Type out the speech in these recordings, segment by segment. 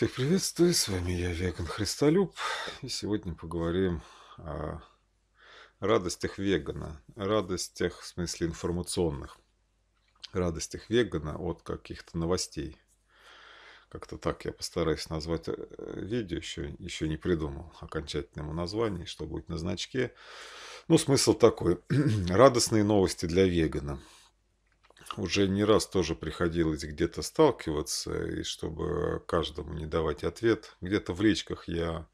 Всех приветствую, с вами я, Веган Христолюб, и сегодня поговорим о радостях вегана, радостях, в смысле информационных, радостях вегана от каких-то новостей. Как-то так я постараюсь назвать э, видео, еще, еще не придумал окончательному названию, что будет на значке. Ну, смысл такой. Радостные новости для вегана – уже не раз тоже приходилось где-то сталкиваться, и чтобы каждому не давать ответ. Где-то в речках я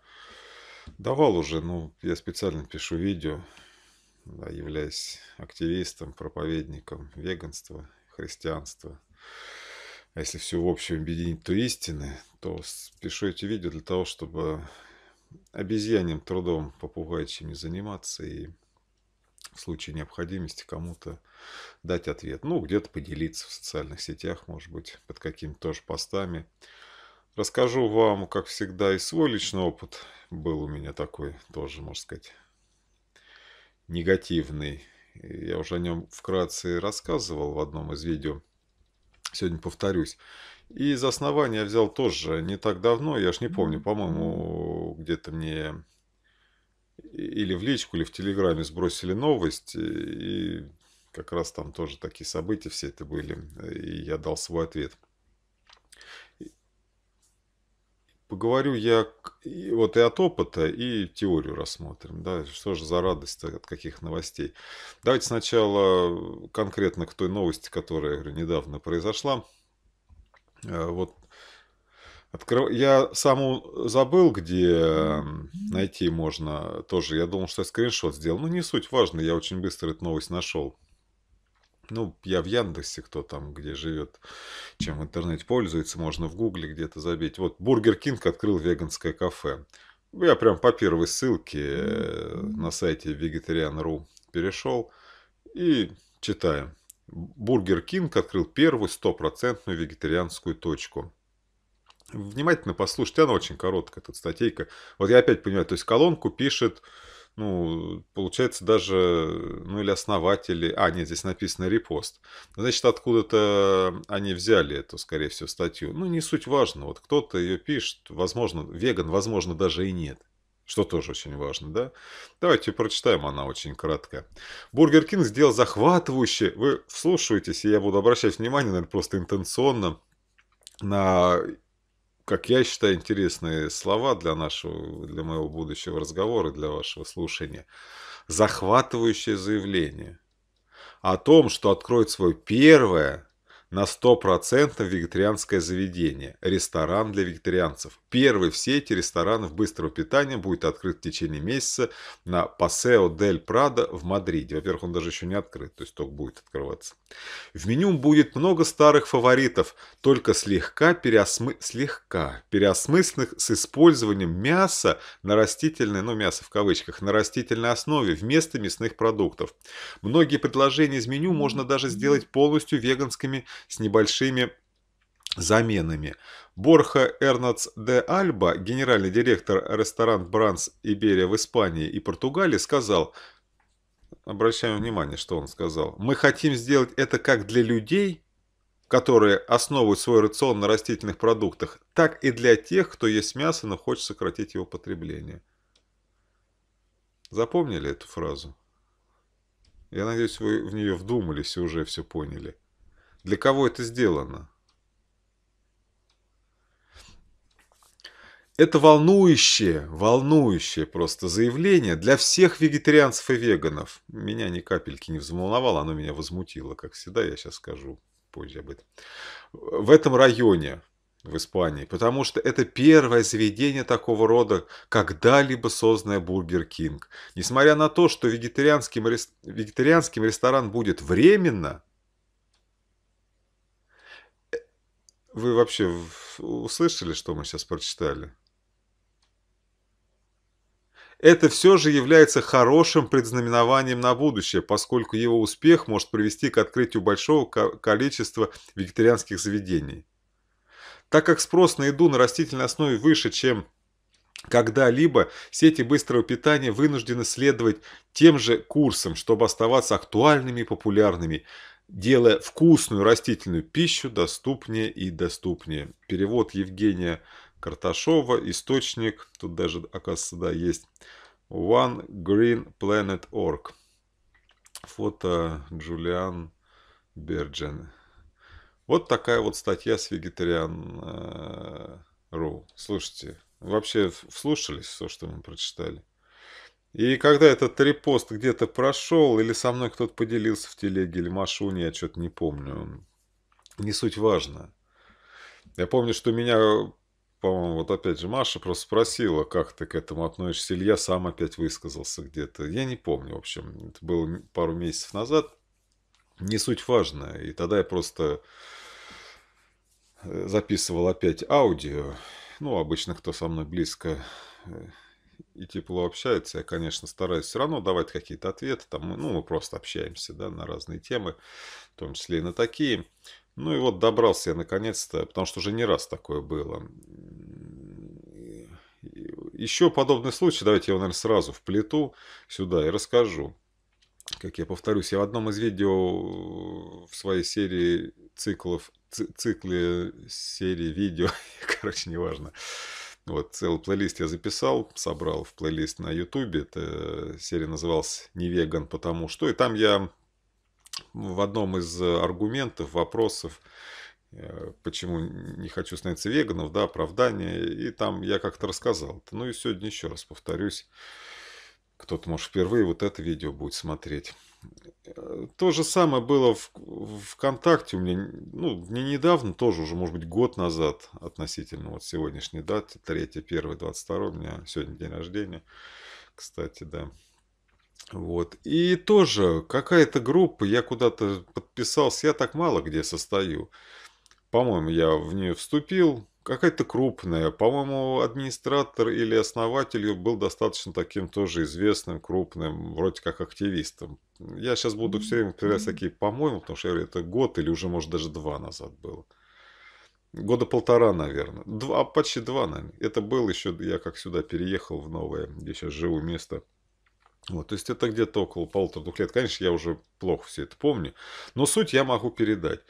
давал уже, ну, я специально пишу видео, да, являюсь активистом, проповедником веганства, христианства. А если все в общем объединить, то истины, то пишу эти видео для того, чтобы обезьяним трудом попугайчим не заниматься и в случае необходимости кому-то дать ответ. Ну, где-то поделиться в социальных сетях, может быть, под какими-то тоже постами. Расскажу вам, как всегда, и свой личный опыт. Был у меня такой тоже, можно сказать, негативный. Я уже о нем вкратце рассказывал в одном из видео. Сегодня повторюсь. И за основание я взял тоже не так давно, я ж не помню, по-моему, где-то мне или в личку, или в Телеграме сбросили новость, и как раз там тоже такие события все это были, и я дал свой ответ. Поговорю я и вот и от опыта, и теорию рассмотрим. Да? Что же за радость от каких новостей? Давайте сначала конкретно к той новости, которая говорю, недавно произошла. Э, вот Открыв... Я саму забыл, где эм, найти можно тоже. Я думал, что я скриншот сделал. Ну, не суть, важно, я очень быстро эту новость нашел. Ну, я в Яндексе, кто там, где живет, чем в интернете пользуется, можно в Гугле где-то забить. Вот Бургер Кинг открыл веганское кафе. Я прям по первой ссылке э, на сайте vegetarian.ru перешел и читаю. Бургер Кинг открыл первую стопроцентную вегетарианскую точку внимательно послушайте, она очень короткая, эта статейка. Вот я опять понимаю, то есть колонку пишет, ну, получается даже, ну или основатели, а, нет, здесь написано репост. Значит, откуда-то они взяли эту, скорее всего, статью. Ну, не суть важно, вот кто-то ее пишет, возможно, веган, возможно, даже и нет что тоже очень важно, да? Давайте прочитаем, она очень краткая. Бургер Кинг сделал захватывающе, вы вслушиваетесь, и я буду обращать внимание, наверное, просто интенционно, на как я считаю, интересные слова для нашего, для моего будущего разговора, для вашего слушания. Захватывающее заявление о том, что откроет свое первое на 100% вегетарианское заведение, ресторан для вегетарианцев. Первый в сети ресторанов быстрого питания будет открыт в течение месяца на Пасео дель Прадо в Мадриде. Во-первых, он даже еще не открыт, то есть только будет открываться. В меню будет много старых фаворитов, только слегка, переосмы... слегка переосмысленных с использованием мяса на растительной, ну мясо в кавычках, на растительной основе вместо мясных продуктов. Многие предложения из меню можно даже сделать полностью веганскими с небольшими заменами. Борха Эрнац де Альба, генеральный директор ресторан Бранс Иберия в Испании и Португалии, сказал, обращаем внимание, что он сказал, мы хотим сделать это как для людей, которые основывают свой рацион на растительных продуктах, так и для тех, кто ест мясо, но хочет сократить его потребление. Запомнили эту фразу? Я надеюсь, вы в нее вдумались и уже все поняли. Для кого это сделано? Это волнующее, волнующее просто заявление для всех вегетарианцев и веганов. Меня ни капельки не взволновало, оно меня возмутило, как всегда, я сейчас скажу позже об этом. В этом районе, в Испании, потому что это первое заведение такого рода, когда-либо созданное Бургер Кинг. Несмотря на то, что вегетарианским, вегетарианским ресторан будет временно, Вы вообще услышали, что мы сейчас прочитали? Это все же является хорошим предзнаменованием на будущее, поскольку его успех может привести к открытию большого количества вегетарианских заведений. Так как спрос на еду на растительной основе выше, чем когда-либо, сети быстрого питания вынуждены следовать тем же курсам, чтобы оставаться актуальными и популярными – делая вкусную растительную пищу доступнее и доступнее. Перевод Евгения Карташова, источник, тут даже, оказывается, да, есть, onegreenplanet.org. Фото Джулиан Берджен. Вот такая вот статья с вегетариан.ру. Э, Слушайте, вообще вслушались все, что мы прочитали? И когда этот репост где-то прошел, или со мной кто-то поделился в телеге, или Машуне, я что-то не помню. Не суть важно. Я помню, что меня, по-моему, вот опять же Маша просто спросила, как ты к этому относишься. Илья сам опять высказался где-то. Я не помню, в общем. Это было пару месяцев назад. Не суть важно. И тогда я просто э, записывал опять аудио. Ну, обычно кто со мной близко э, и тепло общаются, Я, конечно, стараюсь все равно давать какие-то ответы. Там, ну, мы просто общаемся да, на разные темы, в том числе и на такие. Ну и вот добрался я наконец-то, потому что уже не раз такое было. Еще подобный случай, давайте я его, наверное, сразу в плиту сюда и расскажу. Как я повторюсь, я в одном из видео в своей серии циклов, циклы серии видео, короче, неважно, вот целый плейлист я записал, собрал в плейлист на YouTube. Эта э, серия называлась «Не веган, потому что». И там я в одном из э, аргументов, вопросов, э, почему не хочу становиться веганом, да, оправдание. И там я как-то рассказал. Ну и сегодня еще раз повторюсь. Кто-то, может, впервые вот это видео будет смотреть. То же самое было в ВКонтакте у меня, ну, не недавно, тоже уже, может быть, год назад относительно вот сегодняшней даты, 3, 1, 22, у меня сегодня день рождения, кстати, да. Вот. И тоже какая-то группа, я куда-то подписался, я так мало где состою. По-моему, я в нее вступил, какая-то крупная. По-моему, администратор или основатель был достаточно таким тоже известным, крупным, вроде как активистом. Я сейчас буду все время повторять такие по-моему, потому что это год или уже, может, даже два назад было. Года полтора, наверное. Два, почти два, наверное. Это было еще, я как сюда переехал в новое, где сейчас живу, место. Вот, то есть это где-то около полутора-двух лет. Конечно, я уже плохо все это помню, но суть я могу передать.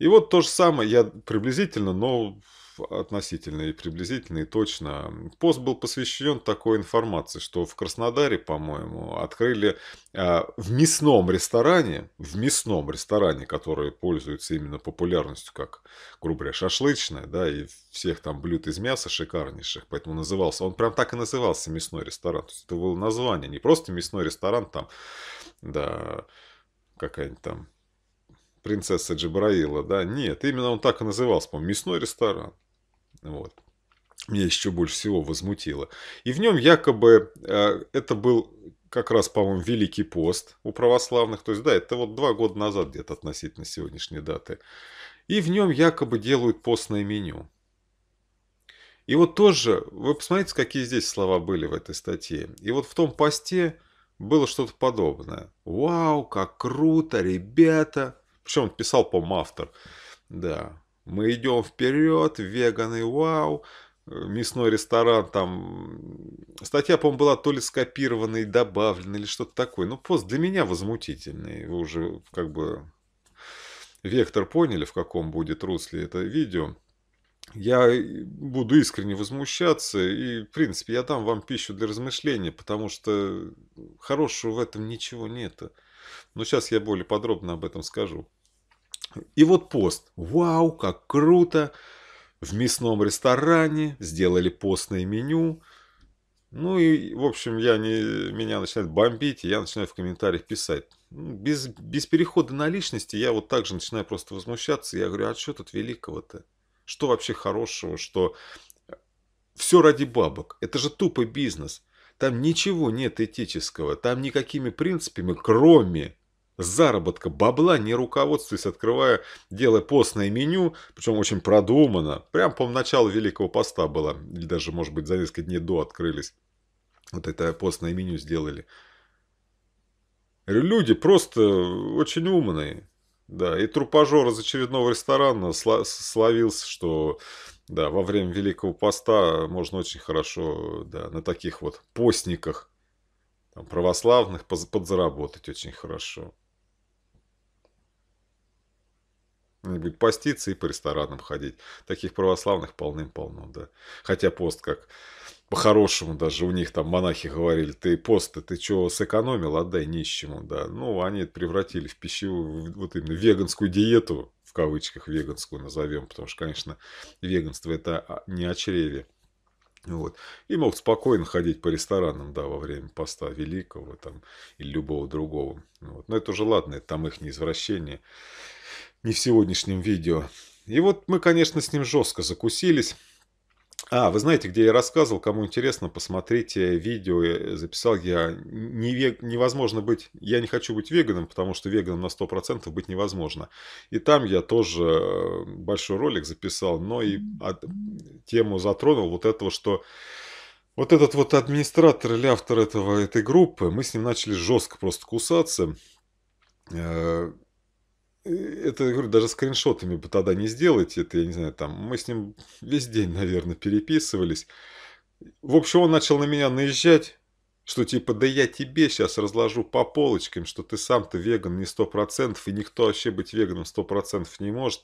И вот то же самое, я приблизительно, но относительно и приблизительно, и точно. Пост был посвящен такой информации, что в Краснодаре, по-моему, открыли а, в мясном ресторане, в мясном ресторане, который пользуется именно популярностью, как, грубо говоря, шашлычная, да, и всех там блюд из мяса шикарнейших, поэтому назывался, он прям так и назывался мясной ресторан. То есть это было название, не просто мясной ресторан там, да, какая-нибудь там принцесса Джабраила, да, нет, именно он так и назывался, по-моему, мясной ресторан. Вот. Меня еще больше всего возмутило. И в нем якобы э, это был как раз, по-моему, Великий пост у православных. То есть, да, это вот два года назад где-то относительно сегодняшней даты. И в нем якобы делают постное меню. И вот тоже, вы посмотрите, какие здесь слова были в этой статье. И вот в том посте было что-то подобное. Вау, как круто, ребята. Причем он писал, по-моему, автор. Да. Мы идем вперед, веганы, вау, э, мясной ресторан, там... Статья, по-моему, была то ли скопирована и добавлена, или что-то такое. Ну, пост для меня возмутительный. Вы уже как бы вектор поняли, в каком будет русле это видео. Я э, буду искренне возмущаться, и, в принципе, я дам вам пищу для размышления, потому что хорошего в этом ничего нет. Но сейчас я более подробно об этом скажу. И вот пост. Вау, как круто! В мясном ресторане сделали постное меню. Ну и, в общем, я не, меня начинает бомбить, и я начинаю в комментариях писать. Ну, без, без перехода на личности я вот так же начинаю просто возмущаться. Я говорю, а что тут великого-то? Что вообще хорошего, что все ради бабок? Это же тупо бизнес. Там ничего нет этического, там никакими принципами, кроме заработка бабла, не руководствуясь, открывая, делая постное меню, причем очень продуманно. Прям, по началу Великого Поста было, или даже, может быть, за несколько дней до открылись. Вот это постное меню сделали. Люди просто очень умные. Да, и трупажер из очередного ресторана словился, что да, во время Великого Поста можно очень хорошо да, на таких вот постниках православных подзаработать очень хорошо. Нибудь поститься и по ресторанам ходить. Таких православных полным-полно, да. Хотя пост как по-хорошему даже у них там монахи говорили, ты пост, ты чего сэкономил, отдай нищему, да. Ну, они это превратили в пищевую, вот именно веганскую диету, в кавычках веганскую назовем, потому что, конечно, веганство это а, не о чреве. Вот. И мог спокойно ходить по ресторанам, да, во время поста Великого там, или любого другого. Вот. Но это уже ладно, это там их не извращение не в сегодняшнем видео. И вот мы, конечно, с ним жестко закусились. А, вы знаете, где я рассказывал, кому интересно, посмотрите видео, э, записал я. Не вег... Невозможно быть, я не хочу быть веганом, потому что веганом на 100% быть невозможно. И там я тоже э, большой ролик записал, но и от... тему затронул вот этого, что... Вот этот вот администратор или автор этого, этой группы, мы с ним начали жестко просто кусаться. Э, Э, это, говорю, даже скриншотами бы тогда не сделать. Это, я не знаю, там, мы с ним весь день, наверное, переписывались. В общем, он начал на меня наезжать, что типа, да я тебе сейчас разложу по полочкам, что ты сам-то веган не сто и никто вообще быть веганом сто не может.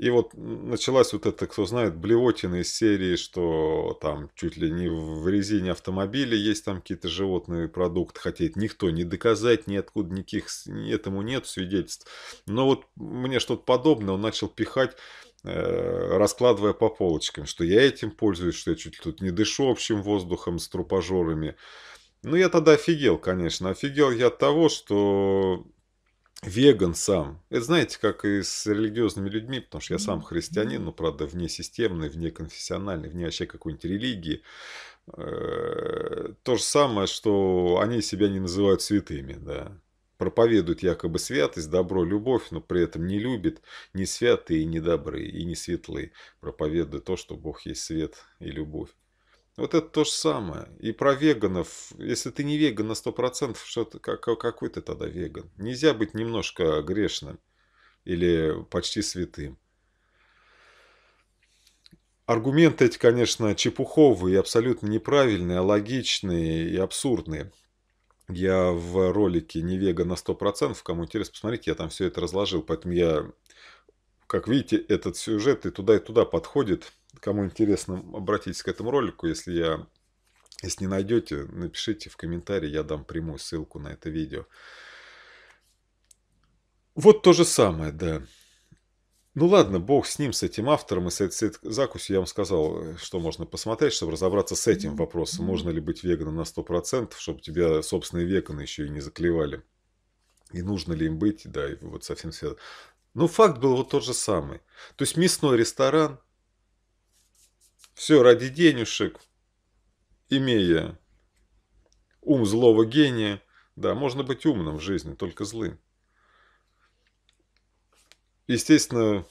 И вот началась вот эта, кто знает, блевотина из серии, что там чуть ли не в резине автомобиля есть там какие-то животные продукты, хотя это никто не доказать, ниоткуда никаких этому нет свидетельств. Но вот мне что-то подобное он начал пихать э, раскладывая по полочкам, что я этим пользуюсь, что я чуть ли тут не дышу общим воздухом с трупожорами. Ну, я тогда офигел, конечно. Офигел я от того, что веган сам. Это знаете, как и с религиозными людьми, потому что я сам христианин, но, правда, вне системный, вне конфессиональный, вне вообще какой-нибудь религии. Э, то же самое, что они себя не называют святыми, да. Проповедуют якобы святость, добро, любовь, но при этом не любит, ни святые, ни добрые, и не светлые. Проповедуют то, что Бог есть свет и любовь. Вот это то же самое. И про веганов. Если ты не веган на 100%, что ты, как, какой ты тогда веган? Нельзя быть немножко грешным или почти святым. Аргументы эти, конечно, чепуховые, абсолютно неправильные, логичные и абсурдные. Я в ролике «Не веган на 100%», кому интересно, посмотрите, я там все это разложил. Поэтому я, как видите, этот сюжет и туда, и туда подходит – Кому интересно, обратитесь к этому ролику. Если я если не найдете, напишите в комментарии, я дам прямую ссылку на это видео. Вот то же самое, да. Ну ладно, бог с ним, с этим автором и с этой, с этой закусью. Я вам сказал, что можно посмотреть, чтобы разобраться с этим вопросом. Можно ли быть веганом на 100%, чтобы тебя собственные веганы еще и не заклевали. И нужно ли им быть, да, и вот совсем связано. Но ну, факт был вот тот же самый. То есть мясной ресторан – все ради денежек, имея ум злого гения. Да, можно быть умным в жизни, только злым. Естественно,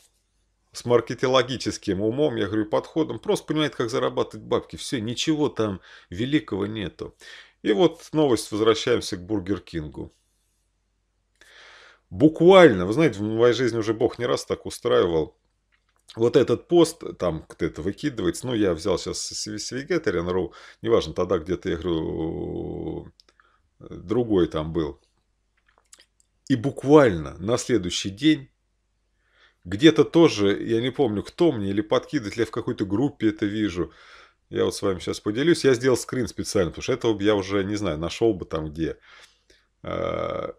с маркетологическим умом, я говорю, подходом, просто понимает, как зарабатывать бабки. Все, ничего там великого нету. И вот новость, возвращаемся к Бургер Кингу. Буквально, вы знаете, в моей жизни уже Бог не раз так устраивал вот этот пост, там кто-то выкидывается, ну, я взял сейчас с, с Vegetarian.ru, неважно, тогда где-то, я говорю, другой там был. И буквально на следующий день где-то тоже, я не помню, кто мне или подкидывает, или я в какой-то группе это вижу. Я вот с вами сейчас поделюсь. Я сделал скрин специально, потому что этого я уже, не знаю, нашел бы там где. А,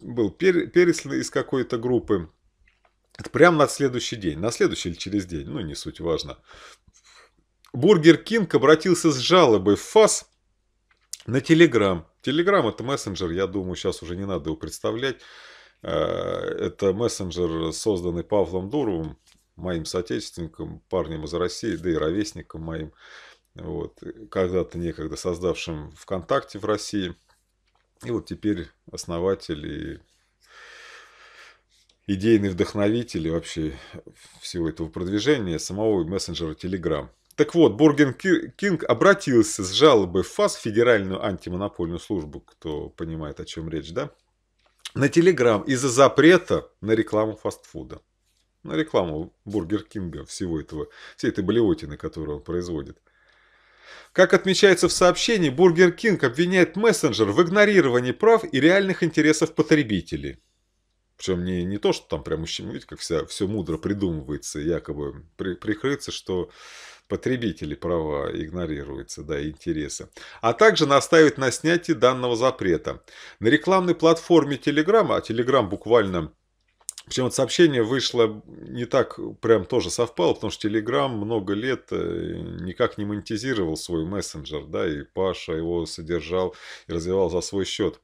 был переслан из какой-то группы это прямо на следующий день, на следующий или через день, ну не суть важно. Бургер Кинг обратился с жалобой в ФАС на Телеграм. Телеграм это мессенджер, я думаю, сейчас уже не надо его представлять. Э, это мессенджер, созданный Павлом Дуровым, моим соотечественником, парнем из России, да и ровесником моим, вот, когда-то некогда создавшим ВКонтакте в России. И вот теперь основатель и идейный вдохновитель вообще всего этого продвижения самого мессенджера Telegram. Так вот, Борген Кинг обратился с жалобой в ФАС, Федеральную антимонопольную службу, кто понимает, о чем речь, да, на Телеграм из-за запрета на рекламу фастфуда. На рекламу Бургер Кинга, всего этого, всей этой блевотины, которую он производит. Как отмечается в сообщении, Бургер Кинг обвиняет мессенджер в игнорировании прав и реальных интересов потребителей. Причем не, не то, что там прям мужчина, видите, как вся, все мудро придумывается, якобы при, прикрыться, что потребители права игнорируются, да, интересы. А также наставить на снятии данного запрета. На рекламной платформе Telegram, а Telegram буквально причем вот сообщение вышло не так прям тоже совпало, потому что Telegram много лет э, никак не монетизировал свой мессенджер, да, и Паша его содержал и развивал за свой счет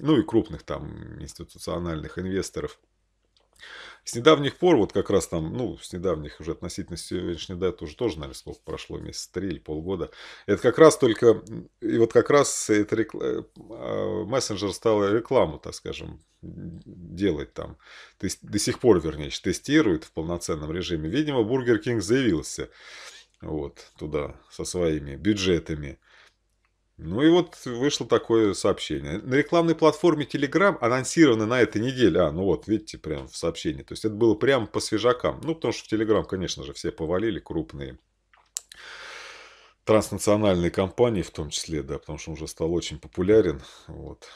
ну и крупных там институциональных инвесторов. С недавних пор, вот как раз там, ну, с недавних уже относительно сегодняшней даты уже тоже, наверное, сколько прошло, месяц, три или полгода. Это как раз только, и вот как раз это рекл... А, мессенджер стал рекламу, так скажем, делать там. То есть до сих пор, вернее, тестирует в полноценном режиме. Видимо, Бургер Кинг заявился вот туда со своими бюджетами. Ну и вот вышло такое сообщение. На рекламной платформе Telegram анонсировано на этой неделе. А, ну вот, видите, прям в сообщении. То есть это было прямо по свежакам. Ну, потому что в Telegram, конечно же, все повалили, крупные транснациональные компании в том числе, да, потому что он уже стал очень популярен. Вот.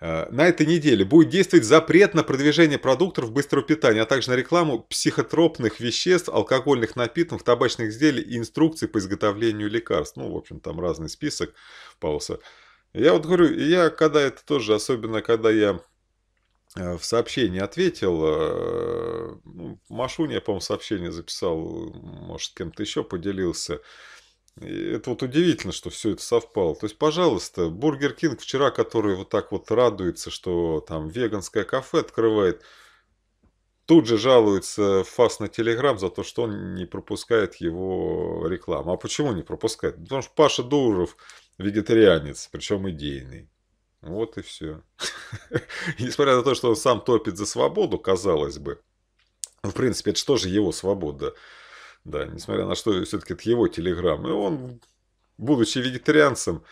Э, на этой неделе будет действовать запрет на продвижение продуктов быстрого питания, а также на рекламу психотропных веществ, алкогольных напитков, табачных изделий и инструкций по изготовлению лекарств. Ну, в общем, там разный список пался. Я вот говорю, я когда это тоже, особенно когда я э, в сообщении ответил, э, ну, Машуня, я, по-моему, сообщение записал, может, кем-то еще поделился, и это вот удивительно, что все это совпало. То есть, пожалуйста, Бургер Кинг вчера, который вот так вот радуется, что там веганское кафе открывает, тут же жалуется Фас на Телеграм за то, что он не пропускает его рекламу. А почему не пропускает? Ну, потому что Паша Дуров вегетарианец, причем идейный. Вот и все. Несмотря на то, что он сам топит за свободу, казалось бы, ну, в принципе, это же тоже его свобода. Да, несмотря на что, все-таки это его телеграмм. И он, будучи вегетарианцем,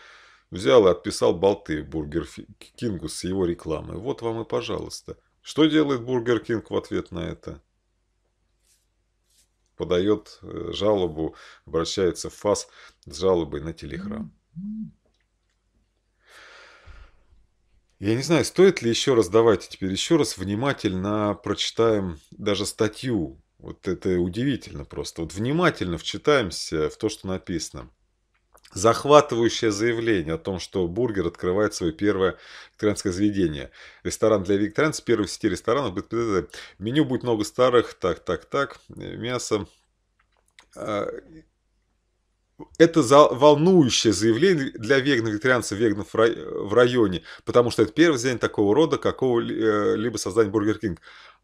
взял и отписал болты Бургер Кингу с его рекламы. Вот вам и пожалуйста. Что делает Бургер Кинг в ответ на это? Подает э, жалобу, обращается в ФАС с жалобой на телеграм. Я не знаю, стоит ли еще раз, давайте теперь еще раз внимательно прочитаем даже статью вот это удивительно просто. Вот внимательно вчитаемся в то, что написано. Захватывающее заявление о том, что бургер открывает свое первое вегетарианское заведение. Ресторан для вегетарианцев, первый в сети ресторанов. В меню будет много старых, так, так, так, мясо а, это за, волнующее заявление для веганов, вегетарианцев, веганов в районе, потому что это первый день такого рода какого-либо э, создания Бургер Кинг.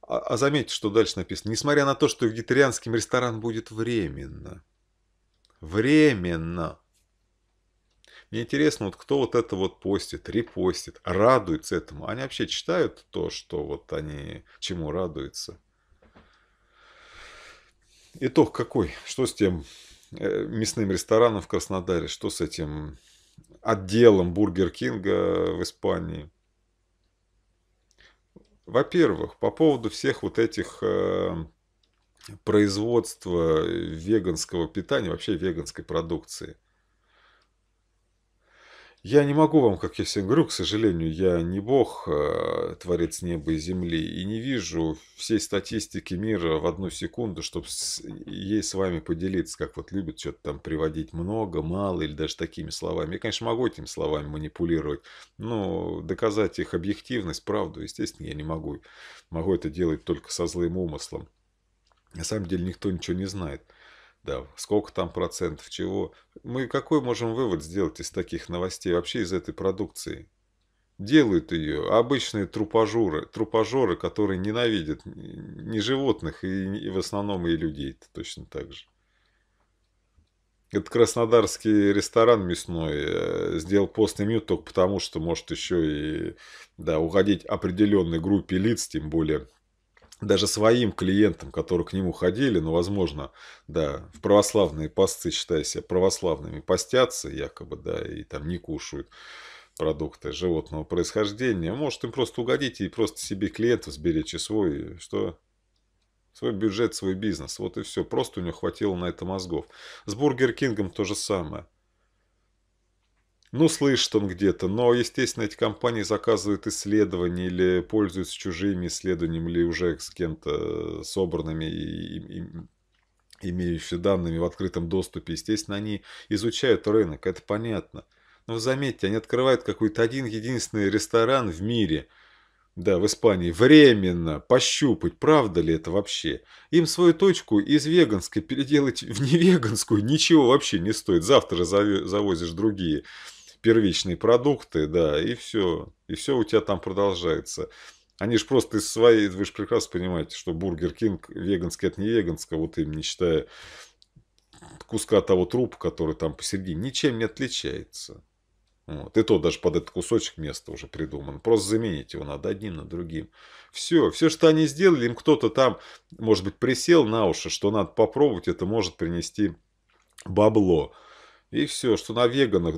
А, а, заметьте, что дальше написано. Несмотря на то, что вегетарианским ресторан будет временно. Временно. Мне интересно, вот кто вот это вот постит, репостит, радуется этому. Они вообще читают то, что вот они, чему радуются. Итог какой? Что с тем Э, мясным рестораном в Краснодаре, что с этим отделом Бургер Кинга в Испании. Во-первых, по поводу всех вот этих э, производства веганского питания, вообще веганской продукции. Я не могу вам, как я всегда говорю, к сожалению, я не бог, э, творец неба и земли, и не вижу всей статистики мира в одну секунду, чтобы ей с вами поделиться, как вот любят что-то там приводить много, мало, или даже такими словами. Я, конечно, могу этими словами манипулировать, но доказать их объективность, правду, естественно, я не могу. Могу это делать только со злым умыслом. На самом деле никто ничего не знает да, сколько там процентов, чего. Мы какой можем вывод сделать из таких новостей, вообще из этой продукции? Делают ее обычные трупажоры, трупажоры, которые ненавидят не животных, и, и в основном и людей -то точно так же. Это краснодарский ресторан мясной э, сделал постный меню только потому, что может еще и да, уходить определенной группе лиц, тем более даже своим клиентам, которые к нему ходили, ну, возможно, да, в православные посты, считая себя православными, постятся якобы, да, и там не кушают продукты животного происхождения. Может, им просто угодить и просто себе клиентов сберечь и свой, что свой бюджет, свой бизнес. Вот и все. Просто у него хватило на это мозгов. С Бургер Кингом то же самое. Ну, слышит он где-то, но, естественно, эти компании заказывают исследования или пользуются чужими исследованиями, или уже с кем-то собранными и, и, и имеющими данными в открытом доступе. Естественно, они изучают рынок, это понятно. Но заметьте, они открывают какой-то один единственный ресторан в мире – да, в Испании, временно пощупать, правда ли это вообще. Им свою точку из веганской переделать в невеганскую ничего вообще не стоит. Завтра же завозишь другие первичные продукты, да, и все. И все у тебя там продолжается. Они же просто из своей, вы же прекрасно понимаете, что Бургер Кинг веганский от невеганского, вот им не считая куска того трупа, который там посередине, ничем не отличается. Вот. И то даже под этот кусочек места уже придуман. Просто заменить его надо одним на другим. Все, все, что они сделали, им кто-то там, может быть, присел на уши, что надо попробовать, это может принести бабло. И все, что на веганах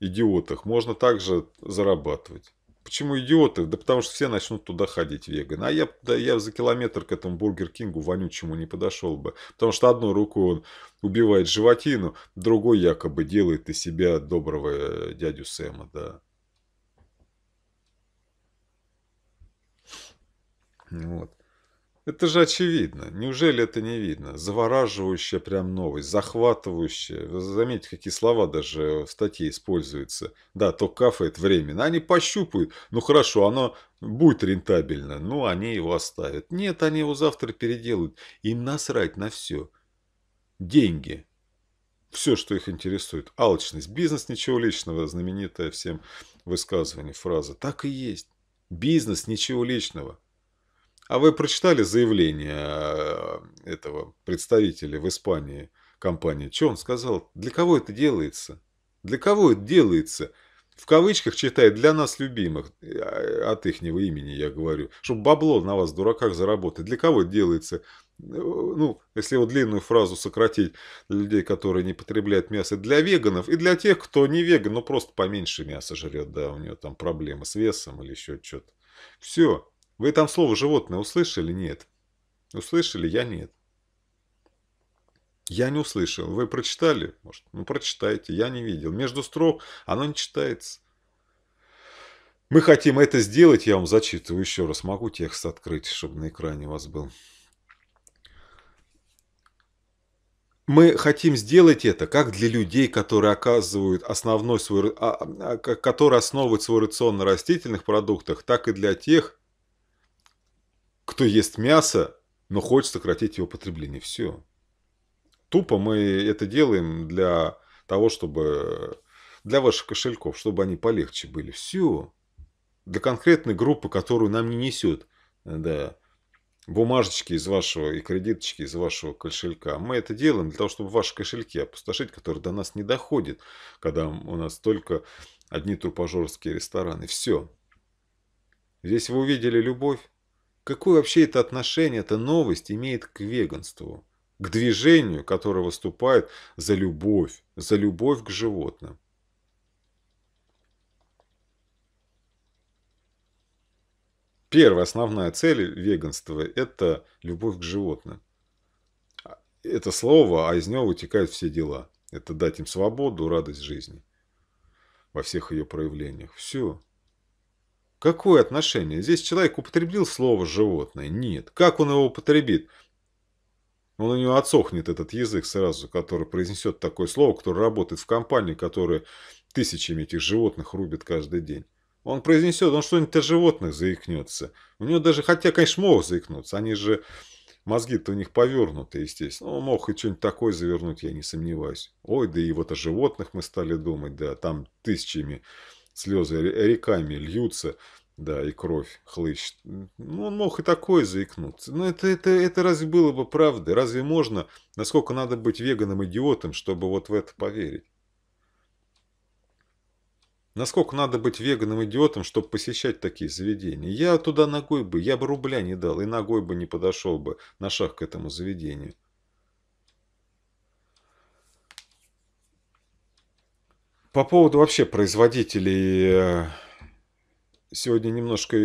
идиотах можно также зарабатывать. Почему идиоты? Да потому что все начнут туда ходить веган. А я, да, я за километр к этому Бургер Кингу вонючему не подошел бы. Потому что одной рукой он убивает животину, другой якобы делает из себя доброго э, дядю Сэма, да. Вот. Это же очевидно. Неужели это не видно? Завораживающая прям новость, захватывающая. Вы заметьте, какие слова даже в статье используются. Да, то кафает временно. Они пощупают. Ну хорошо, оно будет рентабельно. Ну, они его оставят. Нет, они его завтра переделают. Им насрать на все. Деньги. Все, что их интересует. Алчность. Бизнес ничего личного. Знаменитая всем высказывание, фраза. Так и есть. Бизнес ничего личного. А вы прочитали заявление а, этого представителя в Испании компании? Что он сказал? Для кого это делается? Для кого это делается? В кавычках читает «для нас любимых», а, от ихнего имени я говорю, чтобы бабло на вас, дураках, заработать. Для кого это делается? Ну, если его длинную фразу сократить, для людей, которые не потребляют мясо, для веганов и для тех, кто не веган, но ну, просто поменьше мяса жрет, да, у него там проблемы с весом или еще что-то. Все. Вы там слово «животное» услышали? Нет. Услышали? Я нет. Я не услышал. Вы прочитали? Может, ну прочитайте. Я не видел. Между строк оно не читается. Мы хотим это сделать, я вам зачитываю еще раз. Могу текст открыть, чтобы на экране у вас был. Мы хотим сделать это как для людей, которые оказывают основной свой, а, а, а, которые основывают свой рацион на растительных продуктах, так и для тех, кто ест мясо, но хочет сократить его потребление. Все. Тупо мы это делаем для того, чтобы для ваших кошельков, чтобы они полегче были. Все. Для конкретной группы, которую нам не несет да, бумажечки из вашего и кредиточки из вашего кошелька. Мы это делаем для того, чтобы ваши кошельки опустошить, которые до нас не доходят, когда у нас только одни трупожорские рестораны. Все. Здесь вы увидели любовь, Какое вообще это отношение, эта новость имеет к веганству? К движению, которое выступает за любовь, за любовь к животным. Первая основная цель веганства – это любовь к животным. Это слово, а из него вытекают все дела. Это дать им свободу, радость жизни во всех ее проявлениях. Все. Какое отношение? Здесь человек употребил слово «животное». Нет. Как он его употребит? Он у него отсохнет этот язык сразу, который произнесет такое слово, который работает в компании, которая тысячами этих животных рубит каждый день. Он произнесет, он что-нибудь о животных заикнется. У него даже, хотя, конечно, мог заикнуться, они же, мозги-то у них повернуты, естественно. Он ну, мог и что-нибудь такое завернуть, я не сомневаюсь. Ой, да и вот о животных мы стали думать, да, там тысячами слезы реками льются, да, и кровь хлыщет. Ну, он мог и такое заикнуться. Но это, это, это разве было бы правдой? Разве можно, насколько надо быть веганом-идиотом, чтобы вот в это поверить? Насколько надо быть веганом-идиотом, чтобы посещать такие заведения? Я туда ногой бы, я бы рубля не дал, и ногой бы не подошел бы на шаг к этому заведению. По поводу вообще производителей, э, сегодня немножко,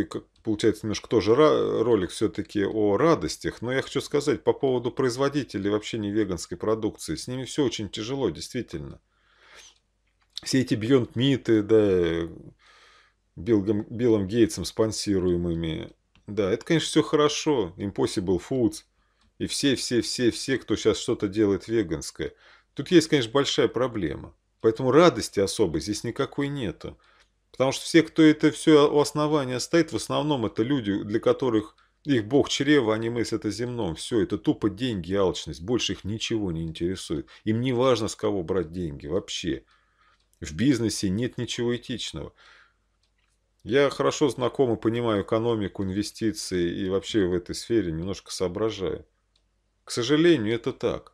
получается, немножко тоже ролик все-таки о радостях, но я хочу сказать по поводу производителей вообще не веганской продукции, с ними все очень тяжело, действительно. Все эти Beyond Meat, э, да, э, Биллом, Биллом Гейтсом спонсируемыми, да, это, конечно, все хорошо, Impossible Foods, и все-все-все-все, кто сейчас что-то делает веганское. Тут есть, конечно, большая проблема – Поэтому радости особой здесь никакой нету. Потому что все, кто это все у основания стоит, в основном это люди, для которых их бог чрева, они мыслят о земном. Все, это тупо деньги алчность. Больше их ничего не интересует. Им не важно, с кого брать деньги вообще. В бизнесе нет ничего этичного. Я хорошо знаком и понимаю экономику, инвестиции и вообще в этой сфере немножко соображаю. К сожалению, это так.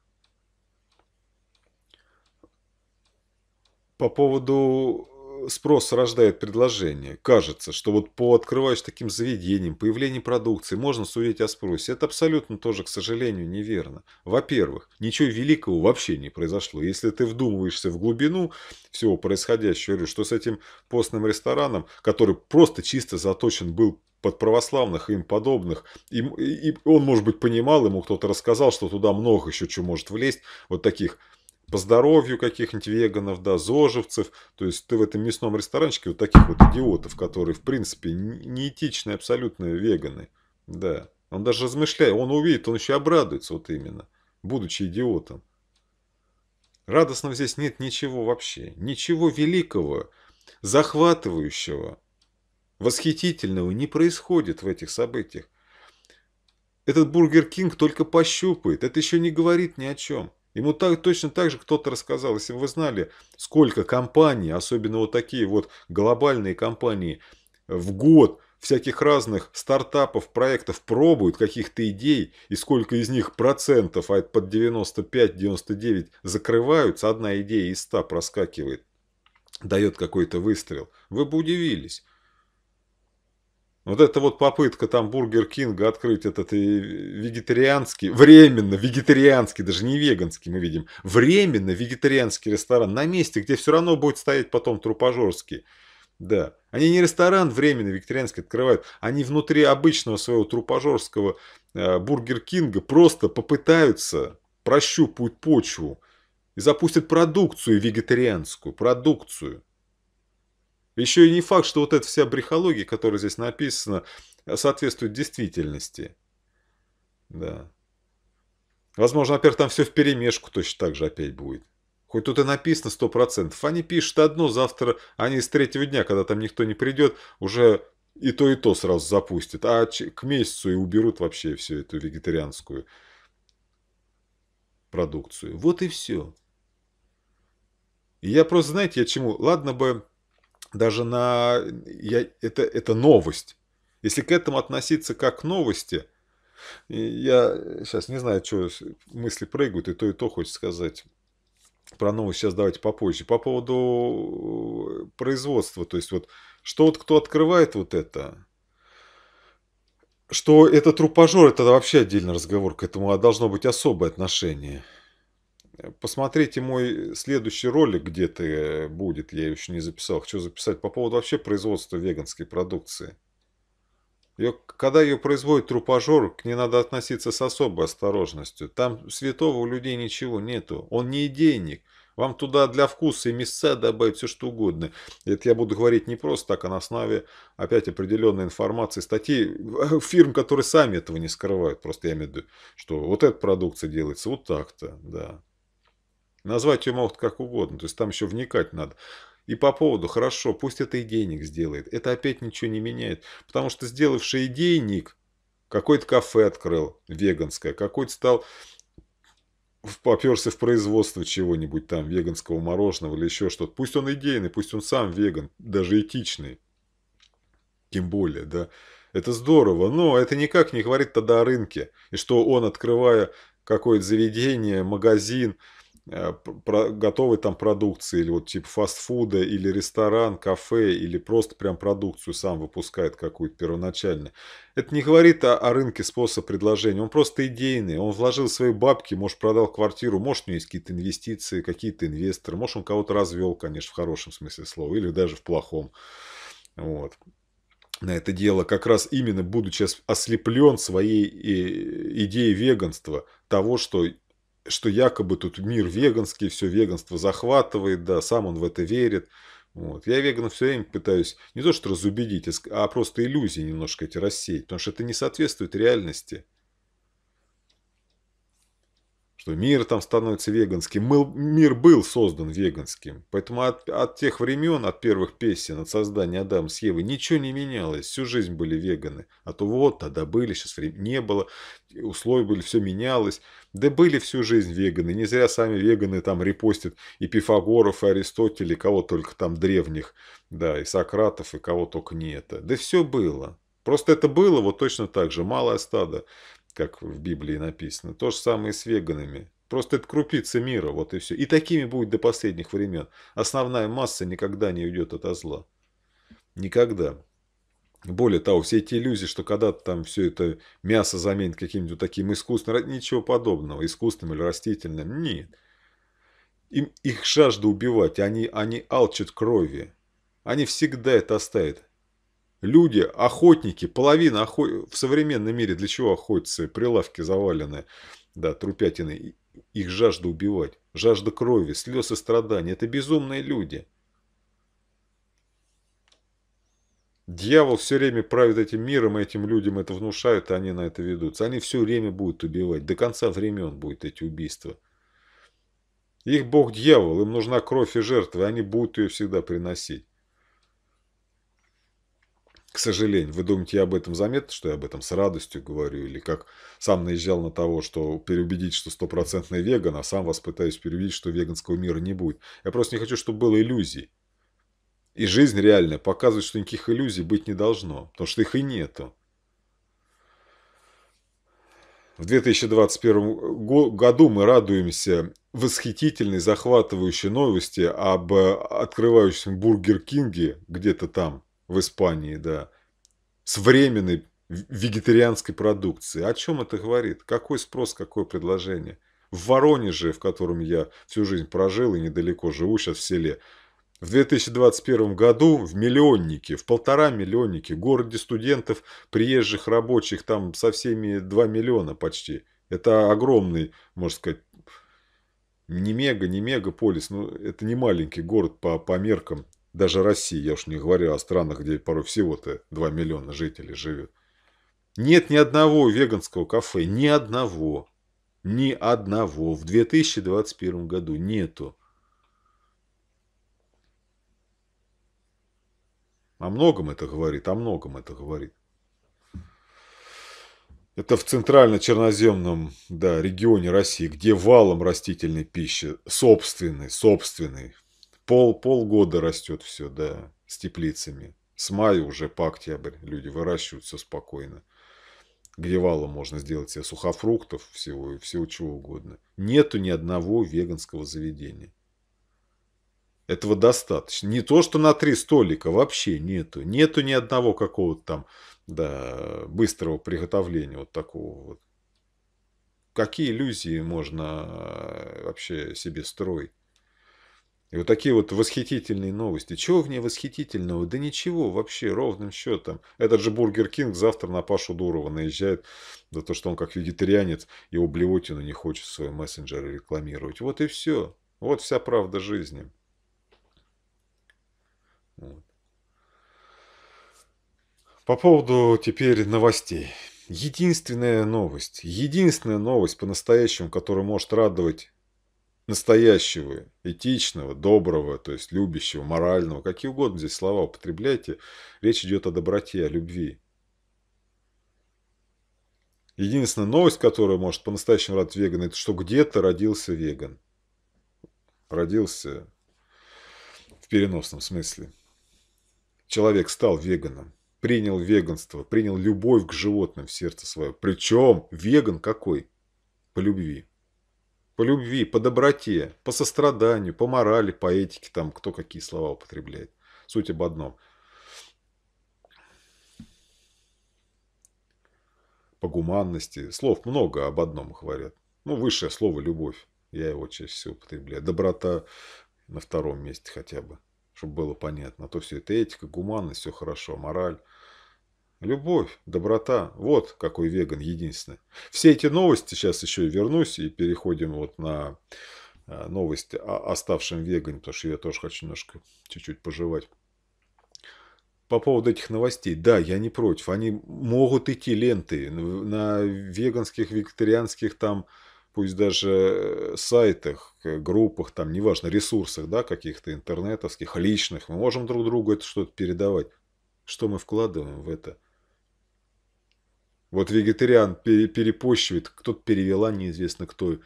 по поводу э, спрос рождает предложение. Кажется, что вот по открываешь таким заведениям, появлению продукции, можно судить о спросе. Это абсолютно тоже, к сожалению, неверно. Во-первых, ничего великого вообще не произошло. Если ты вдумываешься в глубину всего происходящего, что с этим постным рестораном, который просто чисто заточен был под православных и им подобных. И, и, и он, может быть, понимал, ему кто-то рассказал, что туда много еще чего может влезть, вот таких по здоровью каких-нибудь веганов, да, зожевцев. То есть ты в этом мясном ресторанчике вот таких вот идиотов, которые, в принципе, неэтичные абсолютно веганы. Да. Он даже размышляет, он увидит, он еще обрадуется вот именно, будучи идиотом. Радостно здесь нет ничего вообще. Ничего великого, захватывающего, восхитительного не происходит в этих событиях. Этот Бургер Кинг только пощупает, это еще не говорит ни о чем. Ему так, точно так же кто-то рассказал. Если бы вы знали, сколько компаний, особенно вот такие вот глобальные компании, в год всяких разных стартапов, проектов пробуют каких-то идей, и сколько из них процентов, а это под 95-99 закрываются, одна идея из 100 проскакивает, дает какой-то выстрел, вы бы удивились. Вот это вот попытка там Бургер Кинга открыть этот э, вегетарианский, временно вегетарианский, даже не веганский мы видим, временно вегетарианский ресторан на месте, где все равно будет стоять потом трупожорский. Да, они не ресторан временно вегетарианский открывают, они внутри обычного своего трупожорского э, Бургер Кинга просто попытаются прощупают почву и запустят продукцию вегетарианскую, продукцию. Еще и не факт, что вот эта вся брехология, которая здесь написана, соответствует действительности. Да. Возможно, во-первых, там все в перемешку точно так же опять будет. Хоть тут и написано 100%. Они пишут одно, завтра они с третьего дня, когда там никто не придет, уже и то, и то сразу запустят. А к месяцу и уберут вообще всю эту вегетарианскую продукцию. Вот и все. И я просто, знаете, я чему? Ладно бы даже на... Я... Это, это новость. Если к этому относиться как к новости, я сейчас не знаю, что мысли прыгают, и то, и то хочется сказать. Про новость сейчас давайте попозже. По поводу э, производства, то есть вот что вот кто открывает вот это, что это трупажор, это вообще отдельный разговор к этому, должно быть особое отношение. Э, посмотрите мой следующий ролик где-то э, будет, я еще не записал. Хочу записать по поводу вообще производства веганской продукции. Ее, когда ее производит трупожор, к ней надо относиться с особой осторожностью. Там святого у людей ничего нету. Он не идейник. Вам туда для вкуса и мяса добавить все что угодно. Это я буду говорить не просто так, а на основе опять определенной информации, статьи э, фирм, которые сами этого не скрывают. Просто я имею в виду, что вот эта продукция делается вот так-то, да. Назвать ее могут как угодно, то есть там еще вникать надо. И по поводу, хорошо, пусть это идейник сделает. Это опять ничего не меняет. Потому что сделавший идейник, какой-то кафе открыл веганское, какой-то стал поперся в производство чего-нибудь там, веганского мороженого или еще что-то. Пусть он идейный, пусть он сам веган, даже этичный. Тем более, да. Это здорово, но это никак не говорит тогда о рынке. И что он, открывая какое-то заведение, магазин, Э, про, готовой там продукции, или вот типа фастфуда, или ресторан, кафе, или просто прям продукцию сам выпускает какую-то первоначально. Это не говорит о, о рынке способ предложения, он просто идейный, он вложил свои бабки, может продал квартиру, может у него есть какие-то инвестиции, какие-то инвесторы, может он кого-то развел, конечно, в хорошем смысле слова, или даже в плохом. Вот на это дело, как раз именно будучи ослеплен своей э, идеей веганства, того, что что якобы тут мир веганский, все веганство захватывает, да, сам он в это верит. Вот. Я веганов все время пытаюсь не то что разубедить, а, а просто иллюзии немножко эти рассеять, потому что это не соответствует реальности что мир там становится веганским. Мы, мир был создан веганским. Поэтому от, от тех времен, от первых песен, от создания Адама с Евой, ничего не менялось. Всю жизнь были веганы. А то вот, тогда были, сейчас времени не было. Условия были, все менялось. Да были всю жизнь веганы. Не зря сами веганы там репостят и Пифагоров, и Аристотеля, и кого только там древних. Да, и Сократов, и кого только не это. Да все было. Просто это было вот точно так же. Малое стадо как в Библии написано. То же самое и с веганами. Просто это крупица мира, вот и все. И такими будет до последних времен. Основная масса никогда не уйдет от зла. Никогда. Более того, все эти иллюзии, что когда-то там все это мясо заменит каким-нибудь вот таким искусственным, ничего подобного, искусственным или растительным, нет. Им, их жажда убивать, они, они алчат крови. Они всегда это оставят. Люди, охотники, половина охо... в современном мире для чего охотятся? Прилавки завалены, да, трупятины. Их жажда убивать, жажда крови, слез и страданий. Это безумные люди. Дьявол все время правит этим миром, и этим людям это внушают, и они на это ведутся. Они все время будут убивать, до конца времен будут эти убийства. Их бог дьявол, им нужна кровь и жертвы, и они будут ее всегда приносить к сожалению. Вы думаете, я об этом заметил, что я об этом с радостью говорю, или как сам наезжал на того, что переубедить, что стопроцентный веган, а сам вас пытаюсь переубедить, что веганского мира не будет. Я просто не хочу, чтобы было иллюзий. И жизнь реальная показывает, что никаких иллюзий быть не должно, потому что их и нету. В 2021 году мы радуемся восхитительной, захватывающей новости об э, открывающемся Бургер Кинге где-то там в Испании, да, с временной вегетарианской продукции. О чем это говорит? Какой спрос, какое предложение? В Воронеже, в котором я всю жизнь прожил и недалеко живу сейчас в селе, в 2021 году в миллионнике, в полтора миллионнике, городе студентов, приезжих рабочих, там со всеми 2 миллиона почти. Это огромный, можно сказать, не мега, не мегаполис, но это не маленький город по, по меркам даже России, я уж не говорю о странах, где порой всего-то 2 миллиона жителей живет. Нет ни одного веганского кафе, ни одного. Ни одного. В 2021 году нету. О многом это говорит, о многом это говорит. Это в центрально-черноземном да, регионе России, где валом растительной пищи, собственной, собственной, Пол, полгода растет все, да, с теплицами. С мая уже по октябрь люди выращивают все спокойно. Где валом можно сделать себе сухофруктов, всего и всего чего угодно. Нету ни одного веганского заведения. Этого достаточно. Не то, что на три столика, вообще нету. Нету ни одного какого-то там да, быстрого приготовления вот такого вот. Какие иллюзии можно а, вообще себе строить? И вот такие вот восхитительные новости. Чего в ней восхитительного? Да ничего, вообще, ровным счетом. Этот же Бургер Кинг завтра на Пашу Дурова наезжает за то, что он как вегетарианец, и блевотину не хочет в свой мессенджер рекламировать. Вот и все. Вот вся правда жизни. Вот. По поводу теперь новостей. Единственная новость, единственная новость по-настоящему, которая может радовать настоящего, этичного, доброго, то есть любящего, морального, какие угодно здесь слова употребляйте, речь идет о доброте, о любви. Единственная новость, которая может по-настоящему радовать вегана, это что где-то родился веган. Родился в переносном смысле. Человек стал веганом, принял веганство, принял любовь к животным в сердце свое. Причем веган какой? По любви. По любви, по доброте, по состраданию, по морали, по этике, там кто какие слова употребляет. Суть об одном. По гуманности. Слов много об одном говорят. Ну, высшее слово – любовь. Я его чаще всего употребляю. Доброта на втором месте хотя бы, чтобы было понятно. А то все это этика, гуманность, все хорошо, мораль – Любовь, доброта. Вот какой веган единственный. Все эти новости, сейчас еще вернусь и переходим вот на э, новости о оставшем вегане, потому что я тоже хочу немножко чуть-чуть пожевать. По поводу этих новостей, да, я не против. Они могут идти ленты на веганских, вегетарианских там, пусть даже э, сайтах, э, группах, там, неважно, ресурсах, да, каких-то интернетовских, личных. Мы можем друг другу это что-то передавать. Что мы вкладываем в это? Вот вегетариан перепощивает, кто-то перевела, неизвестно кто.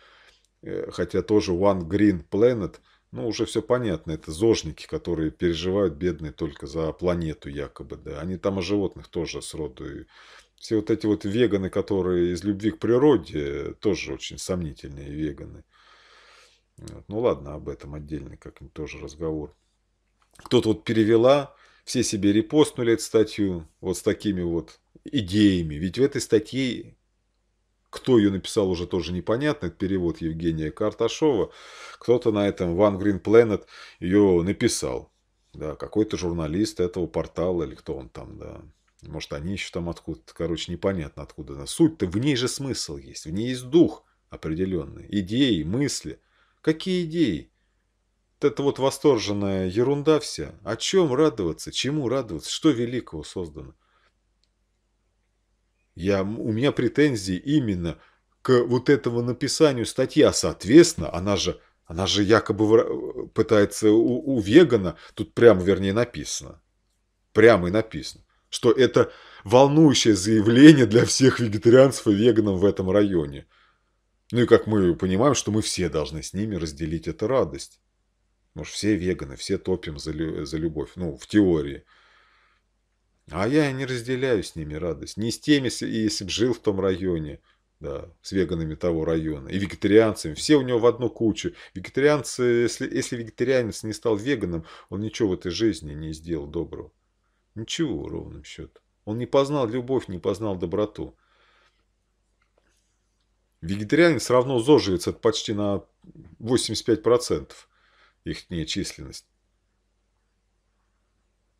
Э, хотя тоже One Green Planet, ну уже все понятно, это зожники, которые переживают бедные только за планету якобы, да. Они там о животных тоже сроду. И все вот эти вот веганы, которые из любви к природе, тоже очень сомнительные веганы. Вот. Ну ладно, об этом отдельный как-нибудь тоже разговор. Кто-то вот перевела, все себе репостнули эту статью вот с такими вот идеями. Ведь в этой статье, кто ее написал, уже тоже непонятно, это перевод Евгения Карташова, кто-то на этом One Green Planet ее написал. Да, какой-то журналист этого портала или кто он там, да. Может, они еще там откуда-то, короче, непонятно откуда. Но суть-то, в ней же смысл есть, в ней есть дух определенный, идеи, мысли. Какие идеи? это вот восторженная ерунда вся. О чем радоваться, чему радоваться, что великого создано? Я, у меня претензии именно к вот этому написанию статьи, а соответственно, она же, она же якобы э, пытается у, у вегана, тут прямо, вернее, написано, прямо и написано, что это волнующее заявление для всех вегетарианцев и веганов в этом районе. Ну и как мы понимаем, что мы все должны с ними разделить эту радость. Потому что все веганы, все топим за, лю за любовь. Ну, в теории. А я не разделяю с ними радость. Не с теми, если бы жил в том районе, да, с веганами того района. И вегетарианцами. Все у него в одну кучу. Вегетарианцы, если, если вегетарианец не стал веганом, он ничего в этой жизни не сделал доброго. Ничего, ровным счетом. Он не познал любовь, не познал доброту. Вегетарианец равно зоживец, это почти на 85% их численность.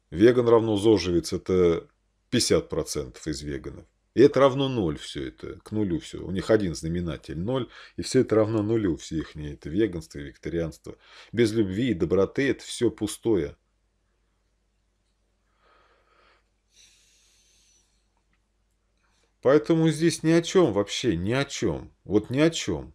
Веган равно зожевец – это 50% из веганов. И это равно ноль все это, к нулю все. У них один знаменатель – ноль и все это равно нулю, все их это веганство и викторианство. Без любви и доброты – это все пустое. Поэтому здесь ни о чем вообще, ни о чем. Вот ни о чем.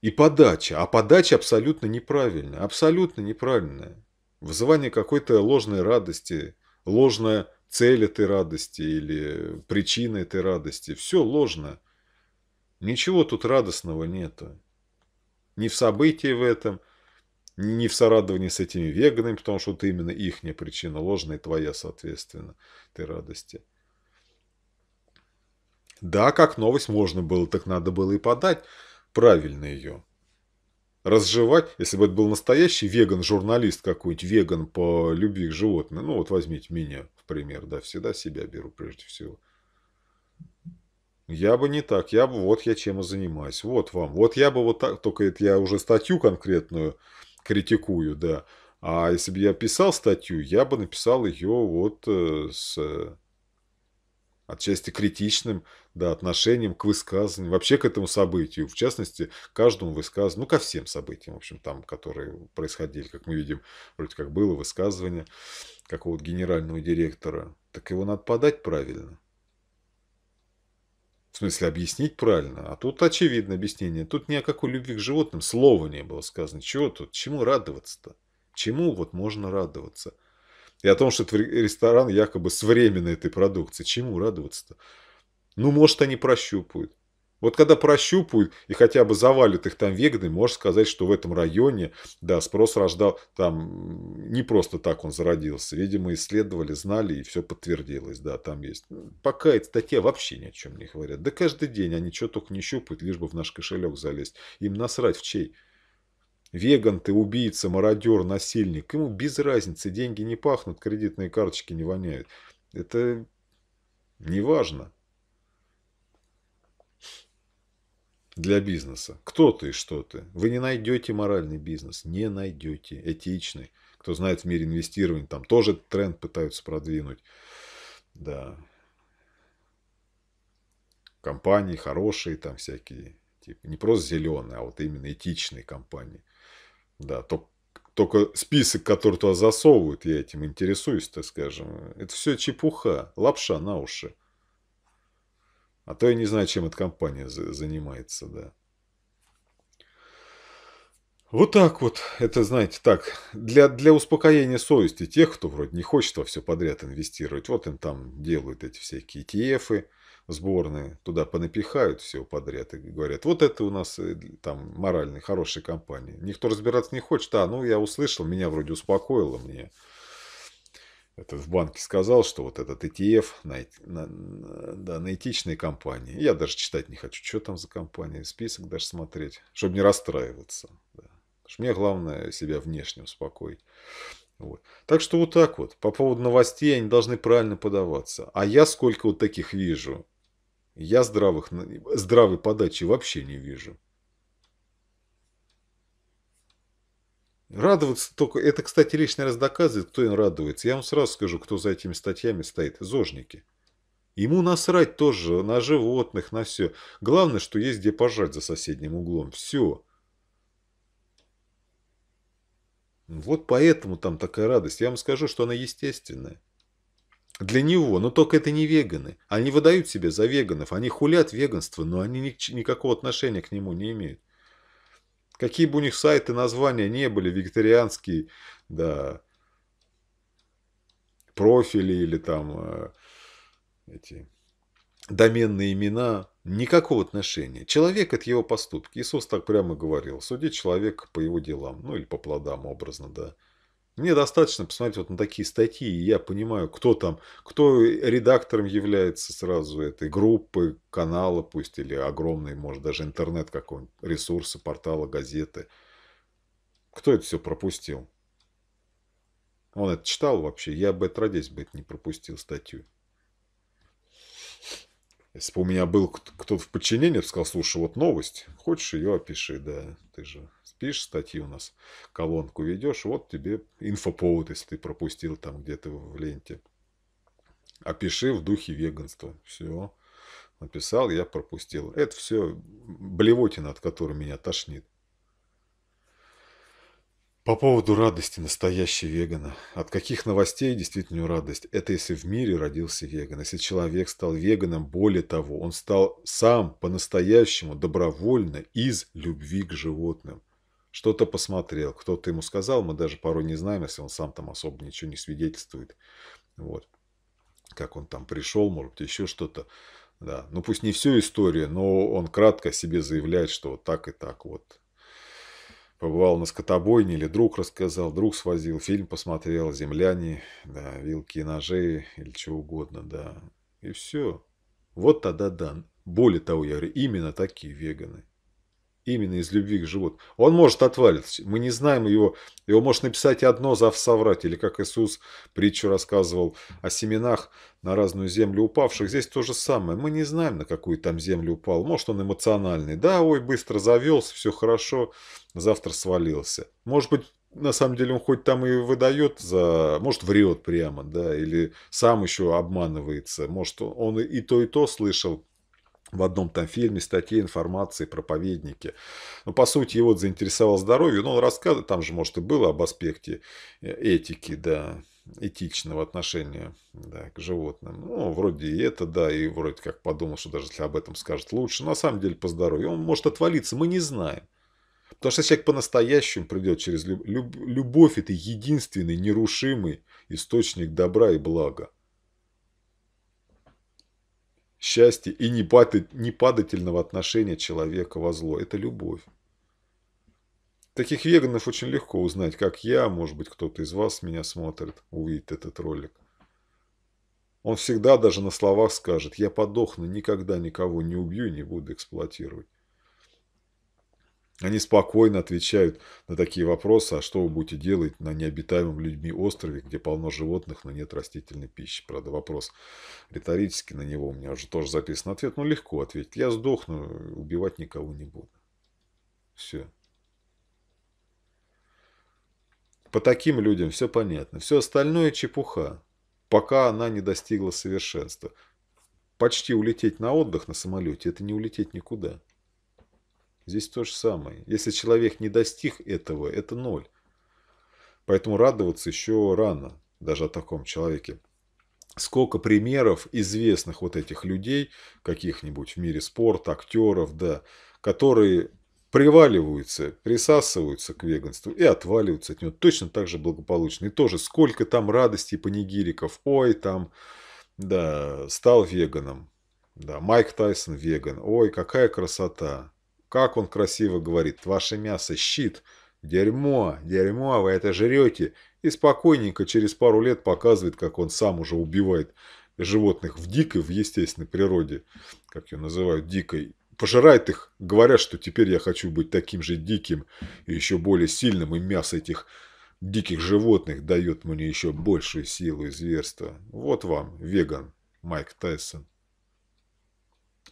И подача. А подача абсолютно неправильная. Абсолютно неправильная. Вызывание какой-то ложной радости, ложная цель этой радости или причина этой радости. Все ложно. Ничего тут радостного нету. Ни в событии в этом, ни в сорадовании с этими веганами, потому что это именно ихняя причина, ложная твоя, соответственно, этой радости. Да, как новость можно было, так надо было и подать правильно ее. Разжевать, если бы это был настоящий веган-журналист какой-нибудь, веган по любви к животным, ну вот возьмите меня, в пример, да, всегда себя беру прежде всего. Я бы не так, я бы, вот я чем и занимаюсь, вот вам, вот я бы вот так, только это я уже статью конкретную критикую, да, а если бы я писал статью, я бы написал ее вот э, с э, отчасти критичным да, отношением к высказыванию, вообще к этому событию, в частности, каждому высказыванию, ну, ко всем событиям, в общем, там, которые происходили, как мы видим, вроде как было высказывание какого-то генерального директора, так его надо подать правильно. В смысле, объяснить правильно. А тут очевидно объяснение. Тут ни о какой любви к животным слова не было сказано. Чего тут? Чему радоваться-то? Чему вот можно радоваться? И о том, что этот ресторан якобы с временной этой продукции. Чему радоваться-то? Ну, может, они прощупают. Вот когда прощупают и хотя бы завалят их там веганы, можешь сказать, что в этом районе, да, спрос рождал, там не просто так он зародился. Видимо, исследовали, знали и все подтвердилось, да, там есть. Ну, пока эти статья вообще ни о чем не говорят. Да каждый день они что только не щупают, лишь бы в наш кошелек залезть. Им насрать в чей. Веган ты, убийца, мародер, насильник. Ему без разницы, деньги не пахнут, кредитные карточки не воняют. Это не важно. Для бизнеса. Кто ты и что ты? Вы не найдете моральный бизнес, не найдете этичный. Кто знает в мире инвестирования, там тоже тренд пытаются продвинуть. Да. Компании хорошие там всякие. Типа, не просто зеленые, а вот именно этичные компании. Да, только, только список, который туда засовывают, я этим интересуюсь, так скажем. Это все чепуха, лапша на уши. А то я не знаю, чем эта компания занимается, да. Вот так вот, это, знаете, так, для, для успокоения совести тех, кто вроде не хочет во все подряд инвестировать, вот им там делают эти всякие ETF, сборные туда понапихают все подряд и говорят, вот это у нас э, там моральная хорошая компания. Никто разбираться не хочет. А, ну я услышал, меня вроде успокоило, мне это в банке сказал, что вот этот ETF на, на, да, на этичные компании. Я даже читать не хочу, что там за компания, список даже смотреть, чтобы не расстраиваться. Да. Что мне главное себя внешне успокоить. Вот. Так что вот так вот. По поводу новостей они должны правильно подаваться. А я сколько вот таких вижу, я здравых, здравой подачи вообще не вижу. Радоваться только... Это, кстати, лишний раз доказывает, кто им радуется. Я вам сразу скажу, кто за этими статьями стоит. Зожники. Ему насрать тоже на животных, на все. Главное, что есть где пожать за соседним углом. Все. Вот поэтому там такая радость. Я вам скажу, что она естественная. Для него, но только это не веганы. Они выдают себя за веганов, они хулят веганство, но они ни, никакого отношения к нему не имеют. Какие бы у них сайты, названия не были, вегетарианские, да, профили или там э, эти доменные имена, никакого отношения. Человек – это его поступки. Иисус так прямо говорил, суди человека по его делам, ну или по плодам образно, да. Мне достаточно посмотреть вот на такие статьи, и я понимаю, кто там, кто редактором является сразу этой группы, канала пусть, или огромный, может, даже интернет какой-нибудь, ресурсы, портала, газеты. Кто это все пропустил? Он это читал вообще? Я бы отродясь бы это не пропустил статью. Если бы у меня был кто-то в подчинении, сказал, слушай, вот новость, хочешь ее опиши, да, ты же Пишешь статьи у нас, колонку ведешь, вот тебе инфоповод, если ты пропустил там где-то в ленте. Опиши в духе веганства. Все. Написал, я пропустил. Это все блевотина, от которой меня тошнит. По поводу радости настоящей вегана. От каких новостей действительно радость? Это если в мире родился веган. Если человек стал веганом, более того, он стал сам по-настоящему добровольно из любви к животным. Что-то посмотрел, кто-то ему сказал, мы даже порой не знаем, если он сам там особо ничего не свидетельствует. Вот. Как он там пришел, может быть, еще что-то. Да. Ну, пусть не всю историю, но он кратко себе заявляет, что вот так и так вот. Побывал на скотобойне, или друг рассказал, друг свозил, фильм посмотрел, земляне, да, вилки и ножи, или чего угодно, да. И все. Вот тогда да. Более того, я говорю, именно такие веганы именно из любви к животным. Он может отвалиться. Мы не знаем его. Его может написать одно, зав соврать. Или как Иисус притчу рассказывал о семенах на разную землю упавших. Здесь то же самое. Мы не знаем, на какую там землю упал. Может, он эмоциональный. Да, ой, быстро завелся, все хорошо. Завтра свалился. Может быть, на самом деле он хоть там и выдает за... Может, врет прямо, да, или сам еще обманывается. Может, он и то, и то слышал в одном там фильме, статье, информации, проповеднике. Но ну, по сути его заинтересовало здоровье, но он рассказывает, там же может и было об аспекте э, этики, да, этичного отношения да, к животным. Ну, вроде и это, да, и вроде как подумал, что даже если об этом скажет лучше, на самом деле по здоровью. Он может отвалиться, мы не знаем. Потому что человек по-настоящему придет через любовь. Любовь – это единственный нерушимый источник добра и блага счастья и непадательного отношения человека во зло. Это любовь. Таких веганов очень легко узнать, как я, может быть, кто-то из вас меня смотрит, увидит этот ролик. Он всегда даже на словах скажет, я подохну, никогда никого не убью не буду эксплуатировать. Они спокойно отвечают на такие вопросы, а что вы будете делать на необитаемом людьми острове, где полно животных, но нет растительной пищи. Правда, вопрос риторически на него у меня уже тоже записан ответ, Ну легко ответить. Я сдохну, убивать никого не буду. Все. По таким людям все понятно. Все остальное чепуха, пока она не достигла совершенства. Почти улететь на отдых на самолете – это не улететь никуда. Здесь то же самое. Если человек не достиг этого, это ноль. Поэтому радоваться еще рано, даже о таком человеке. Сколько примеров известных вот этих людей, каких-нибудь в мире спорта, актеров, да, которые приваливаются, присасываются к веганству и отваливаются от него точно так же благополучно. И тоже сколько там радости и панигириков. Ой, там, да, стал веганом. Да, Майк Тайсон веган. Ой, какая красота. Как он красиво говорит, ваше мясо – щит. Дерьмо, дерьмо, вы это жрете. И спокойненько через пару лет показывает, как он сам уже убивает животных в дикой, в естественной природе, как ее называют, дикой. Пожирает их, говорят, что теперь я хочу быть таким же диким и еще более сильным, и мясо этих диких животных дает мне еще большую силу и зверство. Вот вам, веган, Майк Тайсон.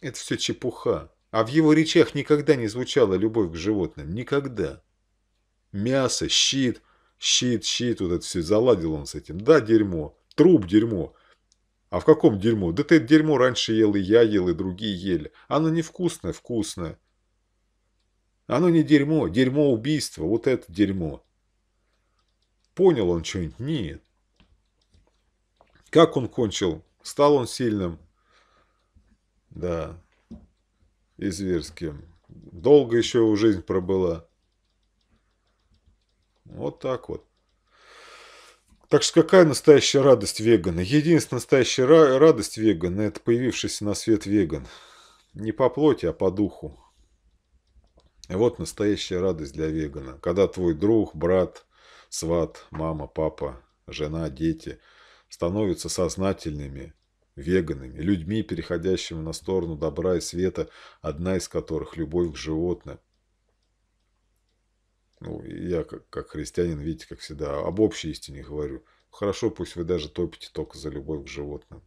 Это все чепуха. А в его речах никогда не звучала любовь к животным. Никогда. Мясо, щит, щит, щит, вот это все. Заладил он с этим. Да, дерьмо. Труп, дерьмо. А в каком дерьмо? Да ты это дерьмо раньше ел, и я ел, и другие ели. Оно невкусное, вкусное. Оно не дерьмо, дерьмо убийство, вот это дерьмо. Понял он что-нибудь? Нет. Как он кончил? Стал он сильным? Да и зверским. Долго еще его жизнь пробыла. Вот так вот. Так что какая настоящая радость вегана? Единственная настоящая радость вегана – это появившийся на свет веган. Не по плоти, а по духу. И вот настоящая радость для вегана. Когда твой друг, брат, сват, мама, папа, жена, дети становятся сознательными, веганами, людьми, переходящими на сторону добра и света, одна из которых – любовь к животным. Ну, я как, как христианин, видите, как всегда, об общей истине говорю. Хорошо, пусть вы даже топите только за любовь к животным.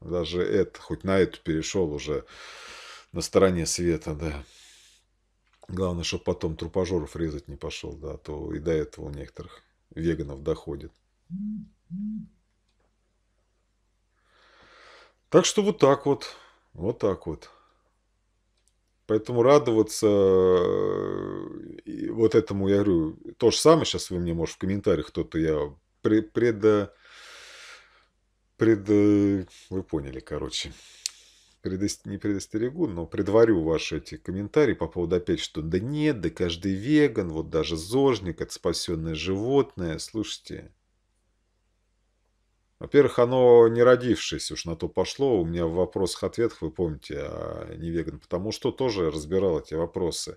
Даже это, хоть на эту перешел уже на стороне света, да. Главное, чтобы потом трупожоров резать не пошел, да, а то и до этого у некоторых веганов доходит. Mm-hmm. Так что вот так вот. Вот так вот. Поэтому радоваться э, вот этому, я говорю, то же самое сейчас вы мне, может, в комментариях кто-то, я пред, пред, э, пред... Вы поняли, короче. Предост... Не предостерегу, но предварю ваши эти комментарии по поводу опять, что да нет, да каждый веган, вот даже зожник, это спасенное животное. Слушайте, во-первых, оно не родившееся, уж на то пошло. У меня в вопросах-ответах, вы помните, а не веган, потому что тоже разбирал эти вопросы.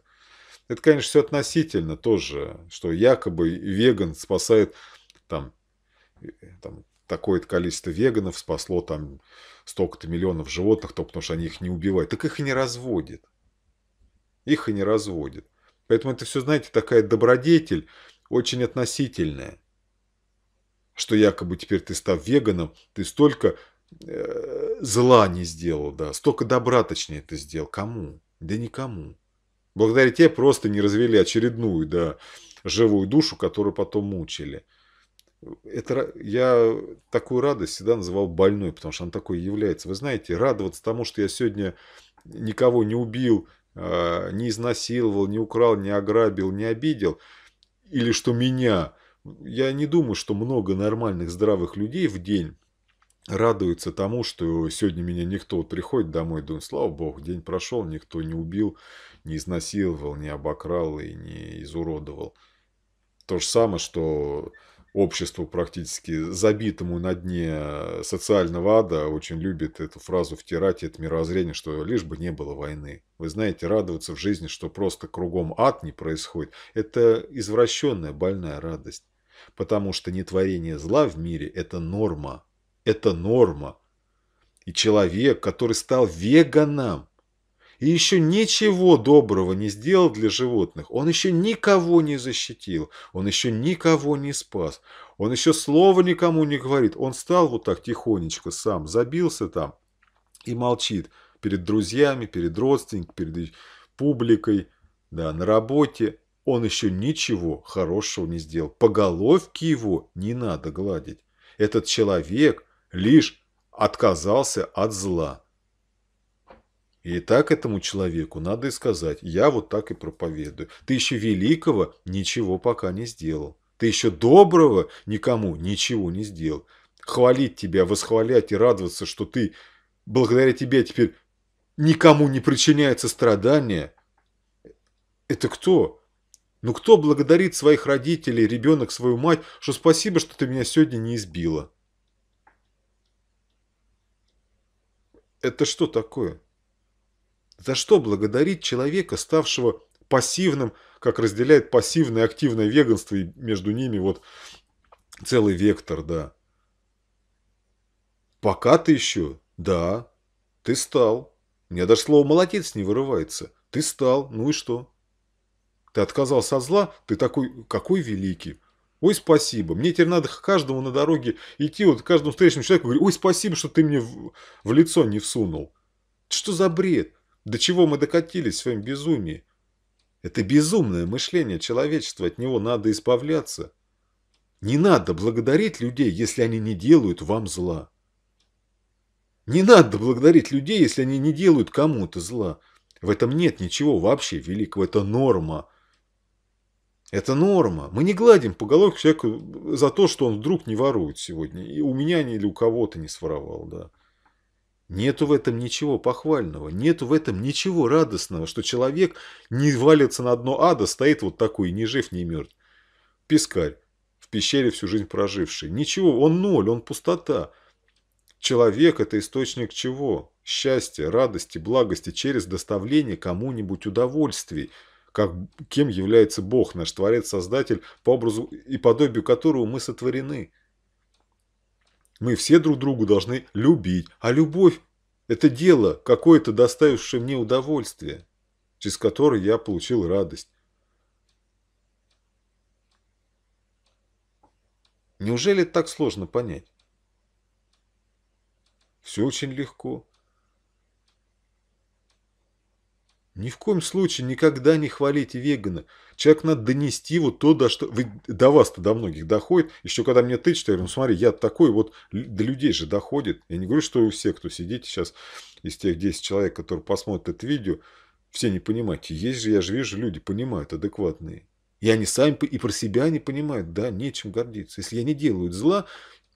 Это, конечно, все относительно тоже, что якобы веган спасает там, э, там такое-то количество веганов спасло там столько-то миллионов животных, только потому что они их не убивают. Так их и не разводит. Их и не разводит. Поэтому это все, знаете, такая добродетель очень относительная что якобы теперь ты став веганом, ты столько э, зла не сделал, да, столько добра, точнее, ты сделал. Кому? Да никому. Благодаря тебе просто не развели очередную, да, живую душу, которую потом мучили. Это, я такую радость всегда называл больной, потому что она такой является. Вы знаете, радоваться тому, что я сегодня никого не убил, э, не изнасиловал, не украл, не ограбил, не обидел, или что меня я не думаю, что много нормальных здравых людей в день радуется тому, что сегодня меня никто вот приходит домой, думает, слава богу, день прошел, никто не убил, не изнасиловал, не обокрал и не изуродовал. То же самое, что общество, практически забитому на дне социального ада очень любит эту фразу втирать, это мировоззрение, что лишь бы не было войны. Вы знаете, радоваться в жизни, что просто кругом ад не происходит, это извращенная больная радость. Потому что нетворение зла в мире – это норма. Это норма. И человек, который стал веганом, и еще ничего доброго не сделал для животных. Он еще никого не защитил, он еще никого не спас, он еще слова никому не говорит. Он стал вот так тихонечко сам, забился там и молчит перед друзьями, перед родственниками, перед публикой, да, на работе. Он еще ничего хорошего не сделал. По головке его не надо гладить. Этот человек лишь отказался от зла. И так этому человеку надо и сказать, я вот так и проповедую. Ты еще великого ничего пока не сделал. Ты еще доброго никому ничего не сделал. Хвалить тебя, восхвалять и радоваться, что ты, благодаря тебе теперь никому не причиняется страдания. Это кто? Ну кто благодарит своих родителей, ребенок, свою мать, что спасибо, что ты меня сегодня не избила? Это что такое? За что благодарить человека, ставшего пассивным, как разделяет пассивное и активное веганство, и между ними вот целый вектор, да. Пока ты еще, да, ты стал. У меня даже слово «молодец» не вырывается. Ты стал, ну и что? Ты отказался от зла, ты такой, какой великий. Ой, спасибо. Мне теперь надо к каждому на дороге идти, вот каждому встречному человеку говорить, ой, спасибо, что ты мне в, в лицо не всунул. Что за бред? До чего мы докатились в своем безумии? Это безумное мышление человечества, от него надо избавляться. Не надо благодарить людей, если они не делают вам зла. Не надо благодарить людей, если они не делают кому-то зла. В этом нет ничего вообще великого, это норма. Это норма. Мы не гладим по голове человеку за то, что он вдруг не ворует сегодня. И у меня или у кого-то не своровал, да. Нету в этом ничего похвального, нету в этом ничего радостного, что человек не валится на дно ада, стоит вот такой, ни жив, ни мертв. Пескарь, в пещере всю жизнь проживший. Ничего, он ноль, он пустота. Человек – это источник чего? Счастья, радости, благости через доставление кому-нибудь удовольствий – как, кем является Бог, наш Творец-Создатель, по образу и подобию которого мы сотворены. Мы все друг другу должны любить, а любовь – это дело, какое-то доставившее мне удовольствие, через которое я получил радость. Неужели так сложно понять? Все очень легко. Ни в коем случае никогда не хвалите вегана. Человек надо донести вот то, до что... Вы, до вас-то до многих доходит. Еще когда мне ты что я говорю, ну смотри, я такой, вот до людей же доходит. Я не говорю, что у всех, кто сидите сейчас, из тех 10 человек, которые посмотрят это видео, все не понимаете. Есть же, я же вижу, люди понимают, адекватные. И они сами и про себя не понимают. Да, нечем гордиться. Если я не делаю зла,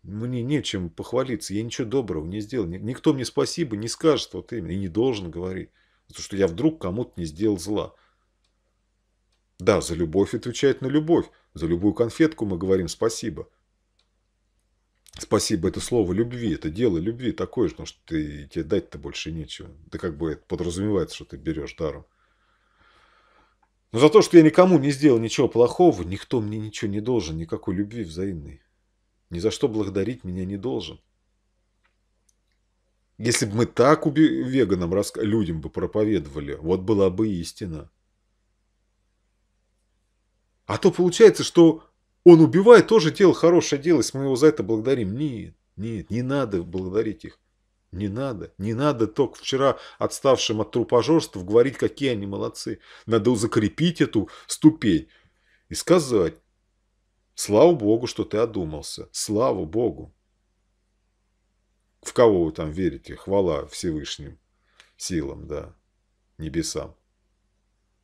мне нечем похвалиться. Я ничего доброго не сделал. Никто мне спасибо не скажет, вот именно. И не должен говорить за что я вдруг кому-то не сделал зла. Да, за любовь отвечает на любовь, за любую конфетку мы говорим спасибо. Спасибо, это слово любви, это дело любви такое же, потому что ты, тебе дать-то больше нечего. Да как бы это подразумевается, что ты берешь даром. Но за то, что я никому не сделал ничего плохого, никто мне ничего не должен, никакой любви взаимной. Ни за что благодарить меня не должен. Если бы мы так уби... веганам, рас... людям бы проповедовали, вот была бы истина. А то получается, что он убивает, тоже делал хорошее дело, если мы его за это благодарим. Нет, нет, не надо благодарить их. Не надо. Не надо только вчера отставшим от трупожорства говорить, какие они молодцы. Надо закрепить эту ступень и сказать, слава Богу, что ты одумался. Слава Богу в кого вы там верите, хвала Всевышним силам, да, небесам.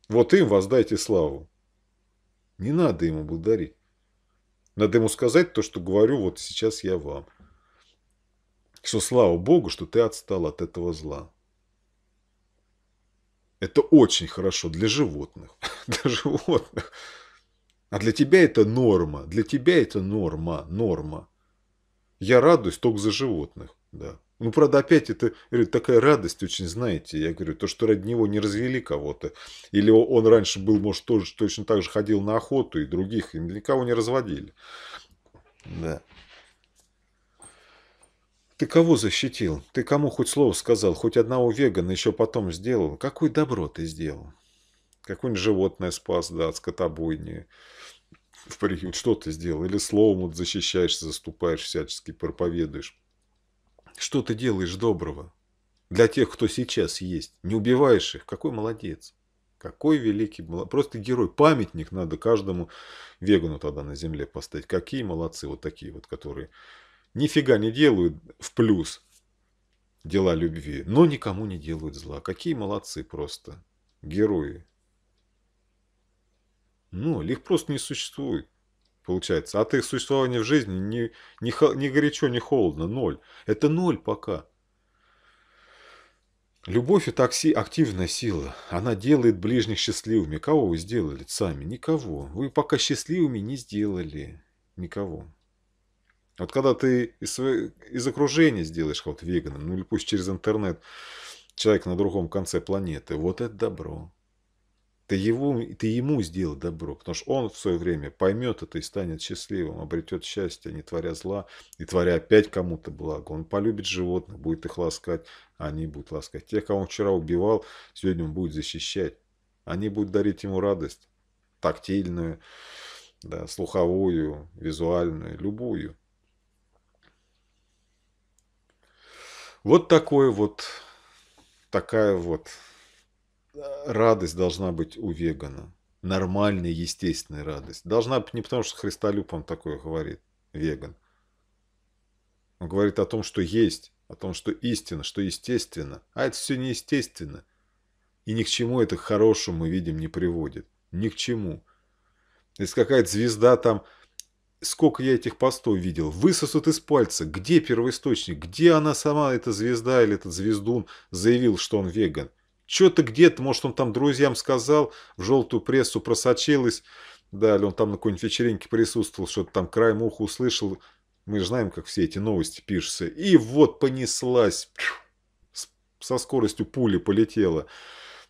Вот им воздайте славу. Не надо ему благодарить. Надо ему сказать то, что говорю вот сейчас я вам. Что слава Богу, что ты отстал от этого зла. Это очень хорошо для животных. для животных. А для тебя это норма. Для тебя это норма. Норма. Я радуюсь только за животных. Да. Ну, правда, опять это говорю, такая радость очень, знаете, я говорю, то, что ради него не развели кого-то. Или он раньше был, может, тоже точно так же ходил на охоту и других, и никого не разводили. Да. Ты кого защитил? Ты кому хоть слово сказал? Хоть одного вегана еще потом сделал? Какое добро ты сделал? Какое-нибудь животное спас, да, от скотобойни в приют. Что ты сделал? Или словом вот защищаешься, заступаешь, всячески проповедуешь. Что ты делаешь доброго? Для тех, кто сейчас есть. Не убиваешь их. Какой молодец. Какой великий, просто герой, памятник надо каждому вегану тогда на земле поставить. Какие молодцы вот такие вот, которые нифига не делают в плюс дела любви, но никому не делают зла. Какие молодцы просто, герои. Ну, их просто не существует получается. а ты существование в жизни не не не горячо, не холодно. Ноль. Это ноль пока. Любовь и такси – активная сила. Она делает ближних счастливыми. Кого вы сделали сами? Никого. Вы пока счастливыми не сделали никого. Вот когда ты из, из окружения сделаешь кого-то веганом, ну или пусть через интернет, человек на другом конце планеты, вот это добро ты, его, ты ему сделал добро, потому что он в свое время поймет это и станет счастливым, обретет счастье, не творя зла, и творя опять кому-то благо. Он полюбит животных, будет их ласкать, а они будут ласкать. Тех, кого он вчера убивал, сегодня он будет защищать. Они будут дарить ему радость, тактильную, да, слуховую, визуальную, любую. Вот такой вот, такая вот радость должна быть у вегана. Нормальная, естественная радость. Должна быть не потому, что Христолюб он такое говорит, веган. Он говорит о том, что есть, о том, что истина, что естественно. А это все неестественно. И ни к чему это к хорошему, мы видим, не приводит. Ни к чему. Если какая-то звезда там, сколько я этих постов видел, высосут из пальца, где первоисточник, где она сама, эта звезда или этот звездун, заявил, что он веган что-то где-то, может, он там друзьям сказал, в желтую прессу просочилось, да, или он там на какой-нибудь вечеринке присутствовал, что-то там краем уха услышал. Мы же знаем, как все эти новости пишутся. И вот понеслась, со скоростью пули полетела.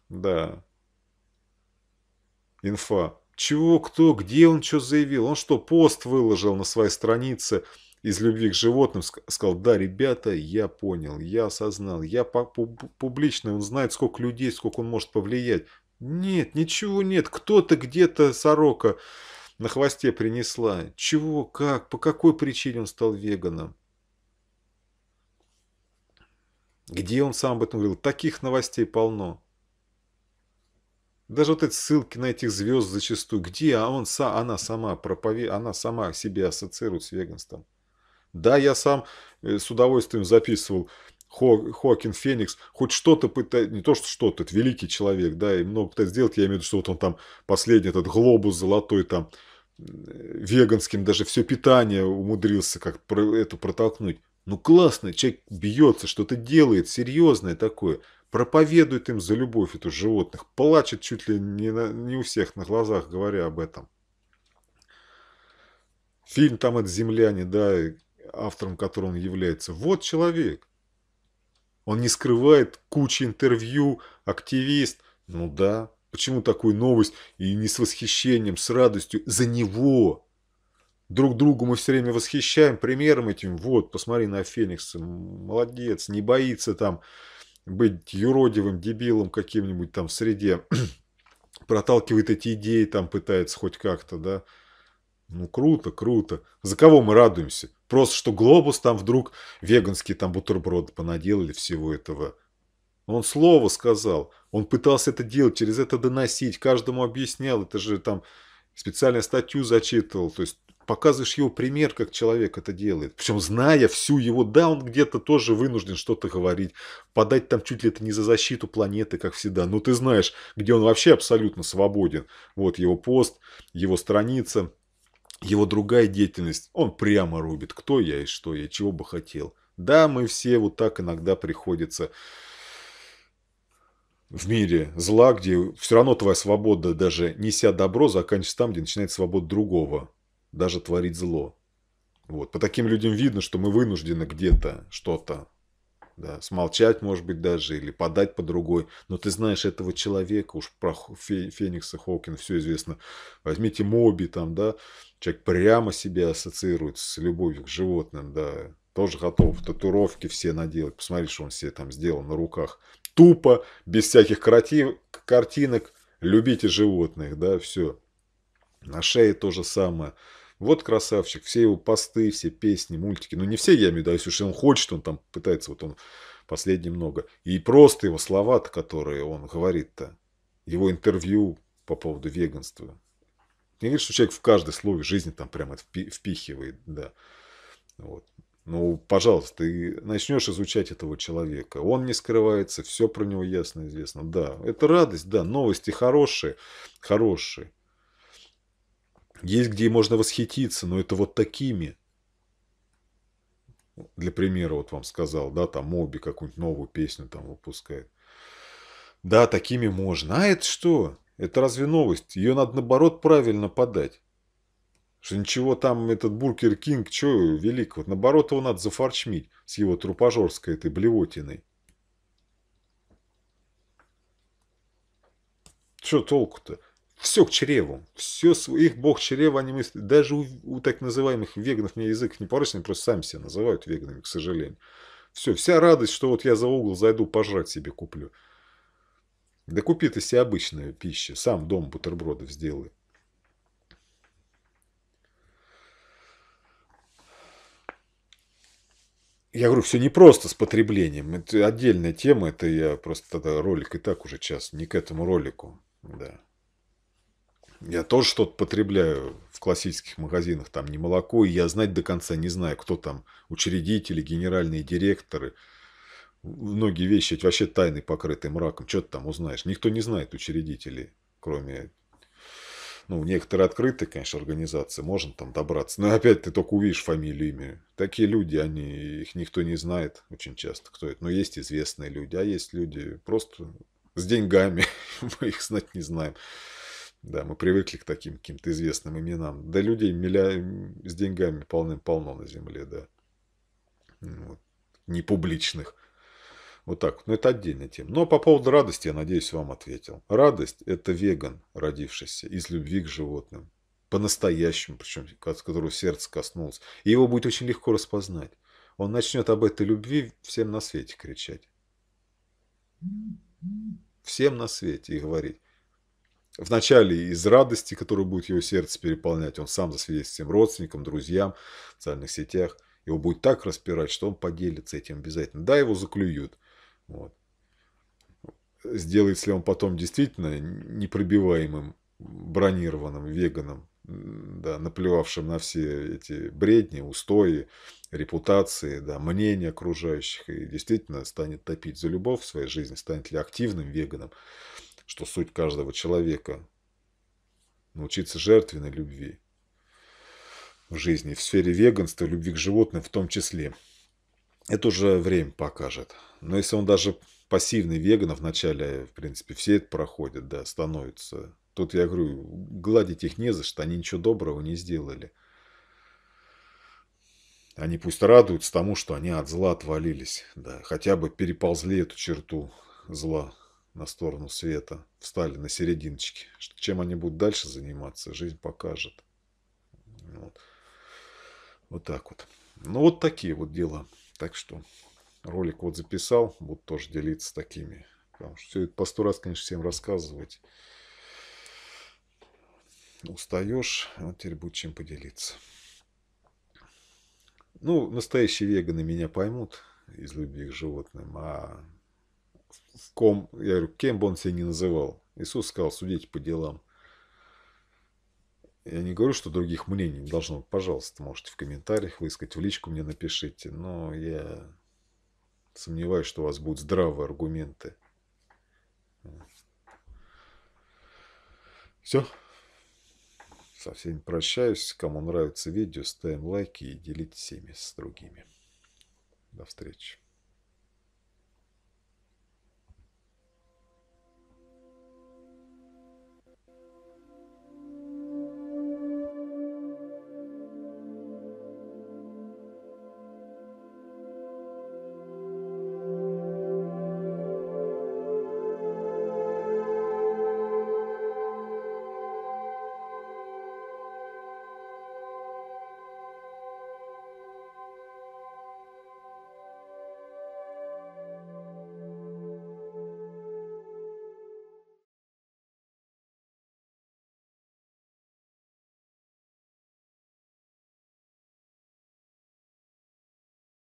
Да. Инфа. Чего, кто, где он что заявил? Он что, пост выложил на своей странице? из любви к животным сказал, да, ребята, я понял, я осознал, я публично, он знает, сколько людей, сколько он может повлиять. Нет, ничего нет, кто-то где-то сорока на хвосте принесла. Чего, как, по какой причине он стал веганом? Где он сам об этом говорил? Таких новостей полно. Даже вот эти ссылки на этих звезд зачастую. Где а он, са, она, сама проповед... она сама себя ассоциирует с веганством? Да, я сам э, с удовольствием записывал Хо, Хоакин Феникс хоть что-то пытается, не то что что-то, это великий человек, да, и много пытается сделать, я имею в виду, что вот он там последний этот глобус золотой там э, веганским даже все питание умудрился как это протолкнуть. Ну классно, человек бьется, что-то делает, серьезное такое, проповедует им за любовь эту животных, плачет чуть ли не, на, не у всех на глазах, говоря об этом. Фильм там от земляне, да, автором которого он является, вот человек. Он не скрывает кучи интервью, активист. Ну да, почему такую новость и не с восхищением, с радостью за него? Друг другу мы все время восхищаем примером этим. Вот, посмотри на Феникса, молодец, не боится там быть юродивым, дебилом каким-нибудь там в среде. Проталкивает эти идеи, там пытается хоть как-то, да. Ну, круто, круто. За кого мы радуемся? Просто, что глобус там вдруг веганские там бутерброды понаделали всего этого. Он слово сказал. Он пытался это делать, через это доносить. Каждому объяснял. Это же там специальную статью зачитывал. То есть показываешь его пример, как человек это делает. Причем зная всю его, да, он где-то тоже вынужден что-то говорить. Подать там чуть ли это не за защиту планеты, как всегда. Но ну, ты знаешь, где он вообще абсолютно свободен. Вот его пост, его страница его другая деятельность, он прямо рубит, кто я и что я, чего бы хотел. Да, мы все вот так иногда приходится в мире зла, где все равно твоя свобода, даже неся добро, заканчивается там, где начинает свобода другого, даже творить зло. Вот. По таким людям видно, что мы вынуждены где-то что-то да, смолчать, может быть, даже, или подать по другой. Но ты знаешь этого человека, уж про Феникса Хокин все известно. Возьмите Моби там, да, человек прямо себя ассоциирует с любовью к животным, да, тоже готов татуировки все наделать. Посмотри, что он все там сделал на руках. Тупо, без всяких карати... картинок. Любите животных, да, все. На шее то же самое. Вот красавчик, все его посты, все песни, мультики. Ну, не все, я имею в виду, а если он хочет, он там пытается, вот он последний много. И просто его слова которые он говорит-то, его интервью по поводу веганства. Не говорит, что человек в каждой слове жизни там прямо это впихивает, да. Вот. Ну, пожалуйста, ты начнешь изучать этого человека. Он не скрывается, все про него ясно известно. Да, это радость, да, новости хорошие, хорошие. Есть где можно восхититься, но это вот такими. Для примера вот вам сказал, да, там Моби какую-нибудь новую песню там выпускает. Да, такими можно. А это что? Это разве новость? Ее надо, наоборот, правильно подать. Что ничего там этот Буркер Кинг, что велик. Вот наоборот, его надо зафорчмить с его трупожорской этой блевотиной. Что толку-то? все к чреву. Все их бог чрева они мысли Даже у, у так называемых веганов мне язык не непорочный, просто сами себя называют веганами, к сожалению. Все, вся радость, что вот я за угол зайду пожрать себе куплю. Да купи ты себе обычную пищу, сам дом бутербродов сделай. Я говорю, все не просто с потреблением. Это отдельная тема, это я просто тогда ролик и так уже час, не к этому ролику. Да. Я тоже что-то потребляю в классических магазинах, там не молоко, и я знать до конца не знаю, кто там учредители, генеральные директоры. Многие вещи эти вообще тайны покрыты мраком. Что ты там узнаешь? Никто не знает учредителей, кроме... Ну, некоторые открытые, конечно, организации, можно там добраться. Но опять ты только увидишь фамилию, имя. Такие люди, они, их никто не знает очень часто, кто это. Но есть известные люди, а есть люди просто с деньгами. Мы их знать не знаем. Да, мы привыкли к таким каким-то известным именам. Да людей милля... с деньгами полным-полно на земле, да. Ну вот. Не публичных. Вот так. Но это отдельная тема. Но по поводу радости, я надеюсь, вам ответил. Радость – это веган, родившийся из любви к животным. По-настоящему, причем, с которого сердце коснулось. И его будет очень легко распознать. Он начнет об этой любви всем на свете кричать. Всем на свете и говорить. Вначале из радости, которая будет его сердце переполнять, он сам засвидетельствует всем родственникам, друзьям, в социальных сетях. Его будет так распирать, что он поделится этим обязательно. Да, его заклюют. Вот. Сделается ли он потом действительно непробиваемым, бронированным веганом, да, наплевавшим на все эти бредни, устои, репутации, да, мнения окружающих, и действительно станет топить за любовь в своей жизни, станет ли активным веганом, что суть каждого человека – научиться жертвенной любви в жизни, в сфере веганства, любви к животным в том числе. Это уже время покажет. Но если он даже пассивный веган, вначале, в принципе, все это проходят, да, становятся. Тут я говорю, гладить их не за что, они ничего доброго не сделали. Они пусть радуются тому, что они от зла отвалились, да, хотя бы переползли эту черту зла на сторону света, встали на серединочке. Чем они будут дальше заниматься, жизнь покажет. Вот, вот так вот. Ну, вот такие вот дела. Так что ролик вот записал, буду тоже делиться такими. Потому что все это по сто раз, конечно, всем рассказывать. Устаешь, вот теперь будет чем поделиться. Ну, настоящие веганы меня поймут из любви к животным, а ком, я говорю, кем бы он себя не называл. Иисус сказал, судите по делам. Я не говорю, что других мнений должно быть. Пожалуйста, можете в комментариях высказать, в личку мне напишите. Но я сомневаюсь, что у вас будут здравые аргументы. Все. Со всеми прощаюсь. Кому нравится видео, ставим лайки и делитесь ими с другими. До встречи.